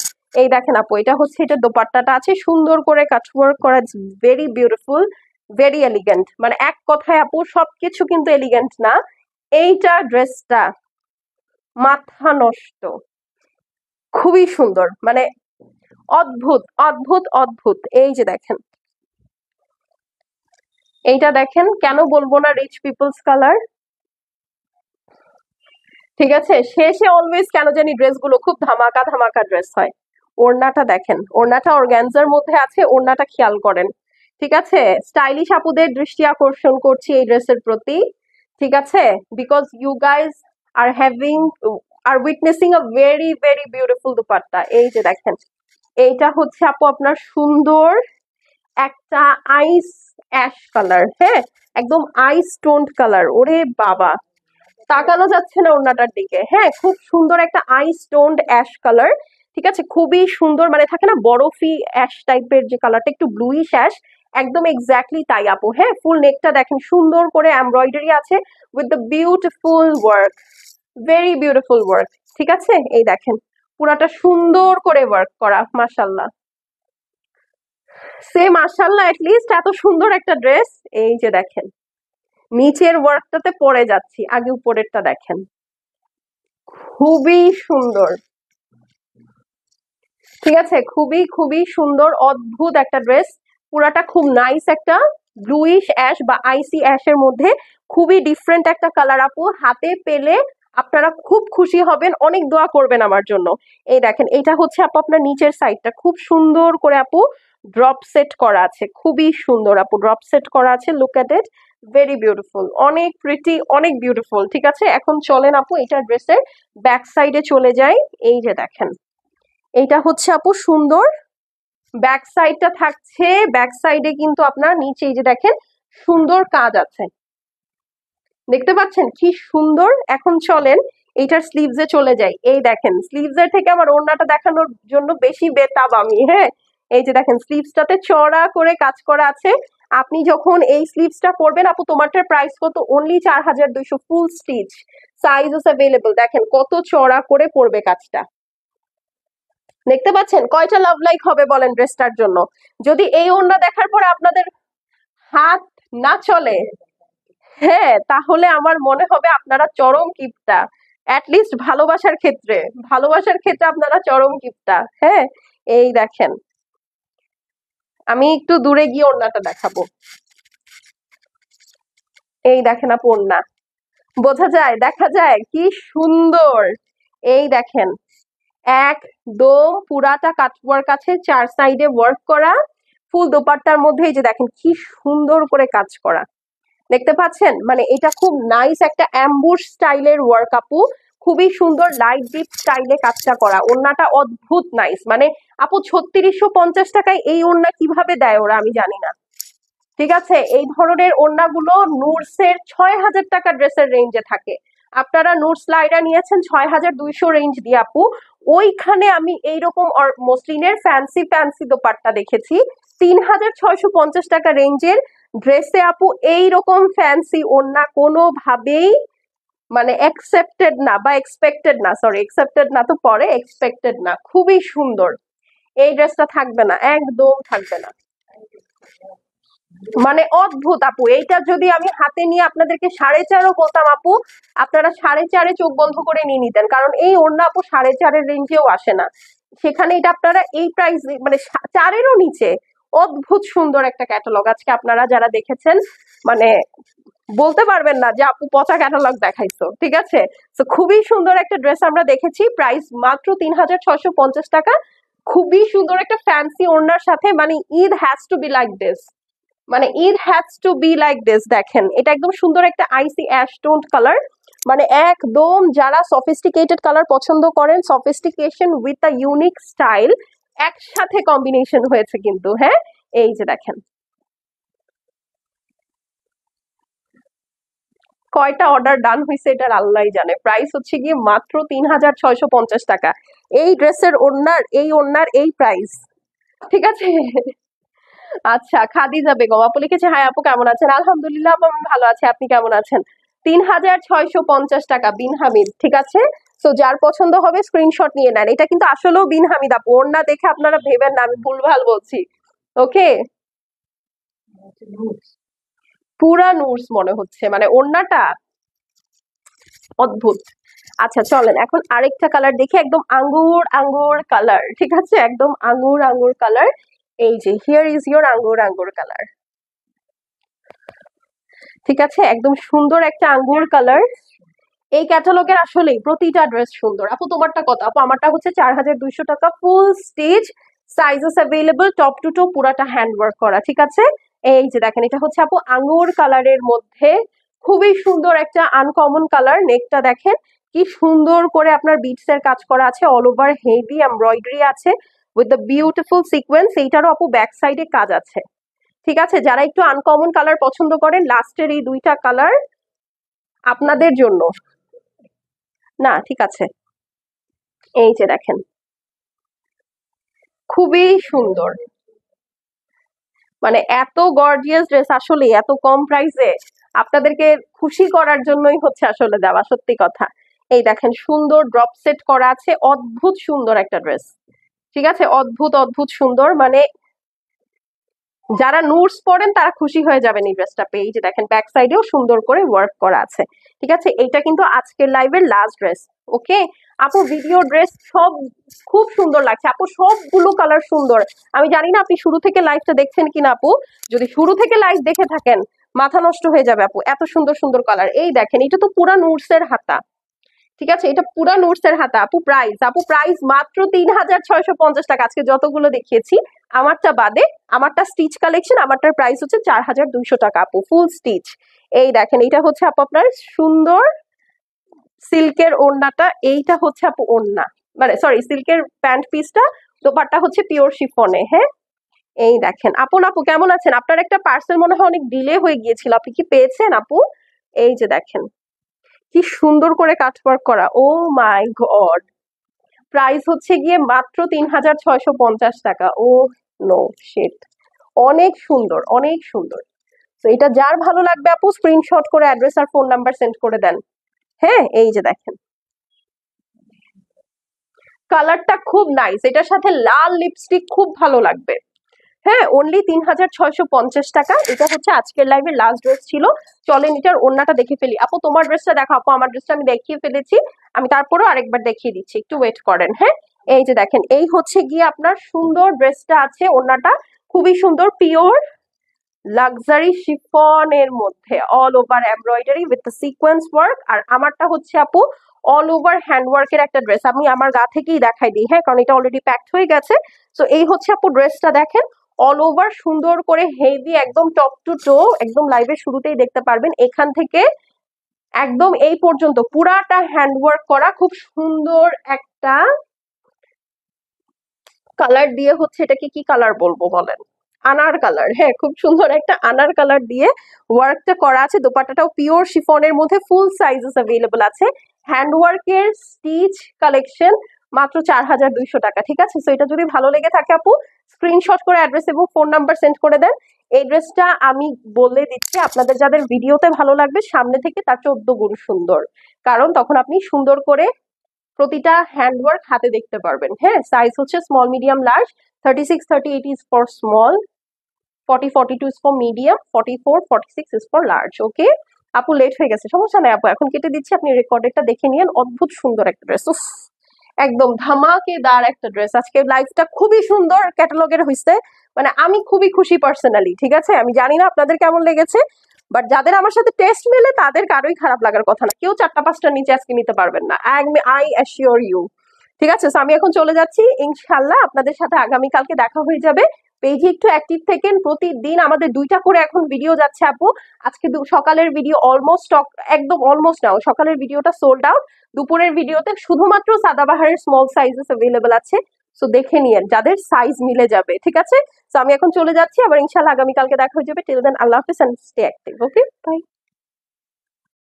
এই দেখেন আপু এটা হচ্ছে এটা দোপাট্টাটা আছে সুন্দর করে ওয়ার্ক করা ভেরি বিউটিফুল ভেরি এলিগেন্ট মানে এক কথায় আপু সবকিছু কিন্তু এলিগেন্ট না এইটা ড্রেসটা মাথা নষ্ট খুবই সুন্দর মানে অদ্ভুত অদ্ভুত অদ্ভুত এই যে দেখেন এইটা দেখেন কেন বলবো না রিচ পিপলস কালার ঠিক আছে শেষে অলওয়েজ কেন জানি ড্রেসগুলো খুব ধামাকা ধামাকা ড্রেস হয় ওড়নাটা দেখেন ওড়নাটা অর্গ্যানজার মধ্যে আছে ওড়নাটা খেয়াল করেন ঠিক আছে স্টাইলিশ আপুদের দৃষ্টি আকর্ষণ করছি এই ড্রেসের প্রতি ঠিক আছে because you guys are having are witnessing a very very beautiful dupatta এই যে দেখেন এইটা হচ্ছে আপু আপনার সুন্দর একটা আইস অ্যাশ কালার হ্যাঁ একদম আইস টোন্ড কালার ওরে বাবা তাকানো যাচ্ছে না ওনাটার দিকে হ্যাঁ খুব সুন্দর একটা আইস টোন্ড অ্যাশ কালার ঠিক আছে খুবই সুন্দর মানে থাকে না বরফি অ্যাশ টাইপের যে কালারটা একটু ব্লুইশ অ্যাশ একদম এক্স্যাক্টলি তাই আপু হ্যাঁ ফুল নেকটা দেখেন সুন্দর করে এমব্রয়ডারি আছে with the beautiful work very beautiful work ঠিক আছে এই দেখেন পুরাটা সুন্দর করে ওয়ার্ক করা মাসাল্লাহ সে মাসাল্লাহ অ্যাটলিস্ট এত সুন্দর একটা ড্রেস এই যে দেখেন নিচের ওয়ার্কটাতে পরে যাচ্ছি আগে উপরেরটা দেখেন খুবই সুন্দর ঠিক আছে খুবই খুবই সুন্দর অদ্ভুত একটা ড্রেস পুরাটা খুব নাইস একটা ব্লুইশ অ্যাশ বা আইসি অ্যাশের মধ্যে খুবই ডিফারেন্ট একটা কালার আপু হাতে পেলে আপনারা খুব খুশি হবেন অনেক দোয়া করবেন আমার জন্য এই দেখেন এটা হচ্ছে আপু আপনার নিচের সাইডটা খুব সুন্দর করে আপু ড্রপ সেট করা আছে খুবই সুন্দর আপু ড্রপ সেট করা আছে look at it very beautiful অনেক প্রিটি অনেক বিউটিফুল ঠিক আছে এখন চলেন আপু এটা ড্রেসের ব্যাক সাইডে চলে যাই এই যে দেখেন এইটা হচ্ছে আপু সুন্দর ব্যাক সাইডটা থাকছে ব্যাক সাইডে কিন্তু আপনার নিচে এই যে দেখেন সুন্দর কাজ আছে দেখতে পাচ্ছেন কি সুন্দর এখন চলেন এইটার স্লিভসে চলে যাই এই দেখেন স্লিভসের থেকে আমার ওড়নাটা দেখানোর জন্য বেশি বেতাব আমি হ্যাঁ এই যে দেখেন স্লিভসটাতে চড়া করে কাজ করা আছে আপনি যখন এই স্লিভসটা পরবেন আপু তোমারটার প্রাইস কত অনলি চার হাজার দুইশো full stitch size is available দেখেন কত চড়া করে পরবে কাজটা দেখতে পাচ্ছেন কয়টা লাভ লাইক হবে বলেন ড্রেসটার জন্য যদি এই ওড়না দেখার পর আপনাদের হাত না চলে হ্যাঁ তাহলে আমার মনে হবে আপনারা চরম কিপ্তা অ্যাটলিস্ট ভালোবাসার ক্ষেত্রে ভালোবাসার ক্ষেত্রে আপনারা চরম কিপ্তা হ্যাঁ এই দেখেন আমি একটু দূরে গিয়ে ওড়নাটা দেখাবো এই দেখেন আপু ওড়না বোঝা যায় দেখা যায় কি সুন্দর এই দেখেন একদম পুরাটা কাটবার কাছে চার সাইডে ওয়ার্ক করা ফুল দোপাট্টার মধ্যে এই যে দেখেন কি সুন্দর করে কাজ করা দেখতে পাচ্ছেন মানে এটা খুব নাইস একটা অ্যাম্বুস স্টাইলের ওয়ার্ক আপু খুবই সুন্দর লাইট ডিপ স্টাইলে কাজটা করা ওড়নাটা অদ্ভুত নাইস মানে আপু ছত্রিশশো পঞ্চাশ টাকায় এই ওড়না কিভাবে দেয় ওরা আমি জানি না ঠিক আছে এই ধরনের ওড়নাগুলো নুরসের ছয় হাজার টাকা ড্রেসের রেঞ্জে থাকে আপনারা নুটস লাইডা নিয়েছেন ছয় হাজার দুইশো রেঞ্জ দিয়ে আপু ওইখানে আমি এইরকম মসলিনের ফ্যান্সি ফ্যান্সি দোপারটা দেখেছি তিন হাজার ছয়শো পঞ্চাশ টাকা রেঞ্জের ড্রেসে আপু এই রকম ফ্যান্সি অন্য কোনোভাবেই মানে অ্যাকসেপ্টেড না বা এক্সপেক্টেড না সরি অ্যাকসেপ্টেড না তো পরে এক্সপেক্টেড না খুবই সুন্দর এই ড্রেসটা থাকবে না একদম থাকবে না মানে অদ্ভুত আপু এইটা যদি আমি হাতে নিয়ে আপনাদেরকে সাড়ে চারও বলতাম আপু আপনারা সাড়ে চারে চোখ বন্ধ করে নিয়ে নিতেন কারণ এই অন্য আপু সাড়ে চারের রেঞ্জেও আসে না সেখানে এটা আপনারা এই প্রাইস মানে চারেরও নিচে অদ্ভুত সুন্দর একটা ক্যাটালগ আজকে আপনারা যারা দেখেছেন মানে বলতে পারবেন না যে আপু পচা ক্যাটালগ দেখাইছো ঠিক আছে তো খুবই সুন্দর একটা ড্রেস আমরা দেখেছি প্রাইস মাত্র তিন হাজার ছশো পঞ্চাশ টাকা খুবই সুন্দর একটা ফ্যান্সি ওড়নার সাথে মানে Eid has to be like this মানে Eid has to be like this দেখেন এটা একদম সুন্দর একটা আইসি অ্যাশ টোন্ট কালার মানে একদম যারা সফিস্টিকেটেড কালার পছন্দ করেন sophistication with a unique style একসাথে কম্বিনেশন হয়েছে কিন্তু হ্যাঁ এই যে দেখেন কয়টা অর্ডার ডান হয়েছে এটার আল্লাহ জানে প্রাইস হচ্ছে গিয়ে মাত্র তিন হাজার ছয়শো পঞ্চাশ টাকা এই ড্রেসের ওনার এই ওনার এই প্রাইস ঠিক আছে আচ্ছা খাদি যাবে গো আপু লিখেছে হাই আপু কেমন আছেন আলহামদুলিল্লাহ আপু আমি ভালো আছি আপনি কেমন আছেন তিন হাজার ছয়শো পঞ্চাশ টাকা বিন হামিদ ঠিক আছে সো যার পছন্দ হবে স্ক্রিনশট নিয়ে নেন এটা কিন্তু আসলেও বিন হামিদা ওর না দেখে আপনারা ভেবেন না আমি ভুলভাল বলছি ওকে পুরা নুরস মনে হচ্ছে মানে ওড়নাটা অদ্ভুত আচ্ছা চলেন এখন আরেকটা কালার দেখে একদম আঙ্গুর আঙ্গুর কালার ঠিক আছে একদম আঙ্গুর আঙ্গুর কালার এই যে হিয়ার ইজ ইয়োর আঙ্গুর আঙ্গুর কালার ঠিক আছে একদম সুন্দর একটা আঙ্গুর কালার এই ক্যাটালগের আসলেই প্রতিটা ড্রেস সুন্দর আপু তোমারটা কত আপু আমারটা হচ্ছে চার হাজার দুইশো টাকা full stage sizes available top to top পুরাটা হ্যান্ডওয়ার্ক করা ঠিক আছে এই যে দেখেন এটা হচ্ছে আপু আঙুর কালারের মধ্যে খুবই সুন্দর একটা আনকমন কালার নেকটা দেখেন কি সুন্দর করে আপনার বিটস এর কাজ করা আছে অল ওভার হেভি এমব্রয়ডারি আছে উইথ দ্য বিউটিফুল সিকোয়েন্স এইটারও আপু ব্যাক সাইডে কাজ আছে ঠিক আছে যারা একটু আনকমন কালার পছন্দ করেন লাস্টের এই দুইটা কালার আপনাদের জন্য না ঠিক আছে এই যে দেখেন খুবই সুন্দর মানে এত গর্জিয়াস ড্রেস আসলে এত কম প্রাইসে আপনাদেরকে খুশি করার জন্যই হচ্ছে আসলে দেওয়া সত্যি কথা এই দেখেন সুন্দর ড্রপ সেট করা আছে অদ্ভুত সুন্দর একটা ড্রেস ঠিক আছে অদ্ভুত অদ্ভুত সুন্দর মানে যারা নুটস পড়েন তারা খুশি হয়ে যাবেন এই ড্রেসটা পেয়ে যে দেখেন ব্যাক সাইডেও সুন্দর করে ওয়ার্ক করা আছে ঠিক আছে এইটা কিন্তু আজকের লাইভের লাস্ট ড্রেস ওকে আপু ভিডিও ড্রেস সব খুব সুন্দর লাগছে আপু সবগুলো কালার সুন্দর আমি জানি না আপনি শুরু থেকে লাইভটা দেখছেন কিনা আপু যদি শুরু থেকে লাইভ দেখে থাকেন মাথা নষ্ট হয়ে যাবে আপু এত সুন্দর সুন্দর কালার এই দেখেন এটা তো পুরা নুটসের হাতা ঠিক আছে এটা পুরা নোটস এর হাতা আপু প্রাইস আপু প্রাইস মাত্র তিন হাজার ছয়শো পঞ্চাশ টাকা আজকে যতগুলো দেখিয়েছি আমারটা বাদে আমারটা স্টিচ কালেকশন আমারটার প্রাইস হচ্ছে চার হাজার দুইশো টাকা আপু ফুল স্টিচ এই দেখেন এইটা হচ্ছে আপু আপনার সুন্দর সিল্কের ওড়নাটা এইটা হচ্ছে আপু ওড়না মানে সরি সিল্কের প্যান্ট পিসটা দোপারটা হচ্ছে পিওর শিফনে হ্যাঁ এই দেখেন আপন আপু কেমন আছেন আপনার একটা পার্সেল মনে হয় অনেক ডিলে হয়ে গিয়েছিল আপনি কি পেয়েছেন আপু এই যে দেখেন কি সুন্দর করে ওয়ার্ক করা ও মাই গড প্রাইস হচ্ছে গিয়ে মাত্র তিন হাজার ছয়শো পঞ্চাশ টাকা ও নো শেট অনেক সুন্দর অনেক সুন্দর তো এটা যার ভালো লাগবে আপু স্ক্রিনশট করে অ্যাড্রেস আর ফোন নাম্বার সেন্ড করে দেন হ্যাঁ এই যে দেখেন কালারটা খুব নাইস এটার সাথে লাল লিপস্টিক খুব ভালো লাগবে হ্যাঁ অনলি তিন হাজার ছয়শো পঞ্চাশ টাকা এটা হচ্ছে আজকের লাইভে লাস্ট ড্রেস ছিল চলেন এটার অন্যটা দেখে ফেলি আপু তোমার ড্রেসটা দেখো আপু আমার ড্রেসটা আমি দেখিয়ে ফেলেছি আমি তারপরেও আরেকবার দেখিয়ে দিচ্ছি একটু ওয়েট করেন হ্যাঁ এই যে দেখেন এই হচ্ছে গিয়ে আপনার সুন্দর ড্রেসটা আছে ওনাটা খুবই সুন্দর পিওর লাক্সারি এর মধ্যে all over embroidery with sequence work আর আমারটা হচ্ছে আপু অল ওভার এর একটা ড্রেস আমি আমার গা থেকেই দেখাই দিই হ্যাঁ কারণ এটা অলরেডি প্যাকড হয়ে গেছে সো এই হচ্ছে আপু ড্রেসটা দেখেন অল ওভার সুন্দর করে হেভি একদম টপ টু টো একদম লাইভের শুরুতেই দেখতে পারবেন এখান থেকে একদম এই পর্যন্ত পুরাটা হ্যান্ডওয়ার্ক করা খুব সুন্দর একটা কালার দিয়ে হচ্ছে এটাকে কি কালার বলবো বলেন আনার কালার হ্যাঁ খুব সুন্দর একটা আনার কালার দিয়ে ওয়ার্কটা করা আছে দোপাটাটাও পিওর শিফনের মধ্যে ফুল সাইজেস অ্যাভেলেবল আছে হ্যান্ডওয়ার্কের স্টিচ কালেকশন মাত্র চার হাজার দুইশো টাকা ঠিক আছে সো এটা যদি ভালো লেগে থাকে আপু স্ক্রিনশট করে অ্যাড্রেস এবং ফোন নাম্বার সেন্ড করে দেন এড্রেসটা আমি বলে দিচ্ছি আপনাদের যাদের ভিডিওতে ভালো লাগবে সামনে থেকে তার চোদ্দ গুণ সুন্দর কারণ তখন আপনি সুন্দর করে প্রতিটা হ্যান্ডওয়ার্ক হাতে দেখতে পারবেন হ্যাঁ সাইজ হচ্ছে small medium large thirty six thirty eight is for small forty forty two is for medium forty four forty six is for large okay আপু লেট হয়ে গেছে সমস্যা নাই আপু এখন কেটে দিচ্ছি আপনি রেকর্ডেডটা দেখে নিন অদ্ভুত সুন্দর একটা ড্রেস একদম ধামাকেদার একটা ড্রেস আজকে লাইফটা খুবই সুন্দর ক্যাটালগের হয়েছে মানে আমি খুবই খুশি পার্সোনালি ঠিক আছে আমি জানি না আপনাদের কেমন লেগেছে বাট যাদের আমার সাথে টেস্ট মেলে তাদের কারোই খারাপ লাগার কথা না কেউ চারটা পাঁচটার নিচে আজকে নিতে পারবেন না আই অ্যাসিওর ইউ ঠিক আছে আমি এখন চলে যাচ্ছি ইনশাল্লাহ আপনাদের সাথে আগামীকালকে দেখা হয়ে যাবে পেজে একটু অ্যাক্টিভ থাকেন প্রতিদিন আমাদের দুইটা করে এখন ভিডিও যাচ্ছে আপু আজকে সকালের ভিডিও অলমোস্ট একদম অলমোস্ট নাও সকালের ভিডিওটা সোল্ড আউট দুপুরের ভিডিওতে শুধুমাত্র সাদাবাহারের স্মল সাইজেস অ্যাভেলেবেল আছে সো দেখে নিয়েন যাদের সাইজ মিলে যাবে ঠিক আছে তো আমি এখন চলে যাচ্ছি আবার ইনশাল্লাহ আগামীকালকে দেখা হয়ে যাবে টিল দেন আল্লাহ হাফিজ and stay active okay by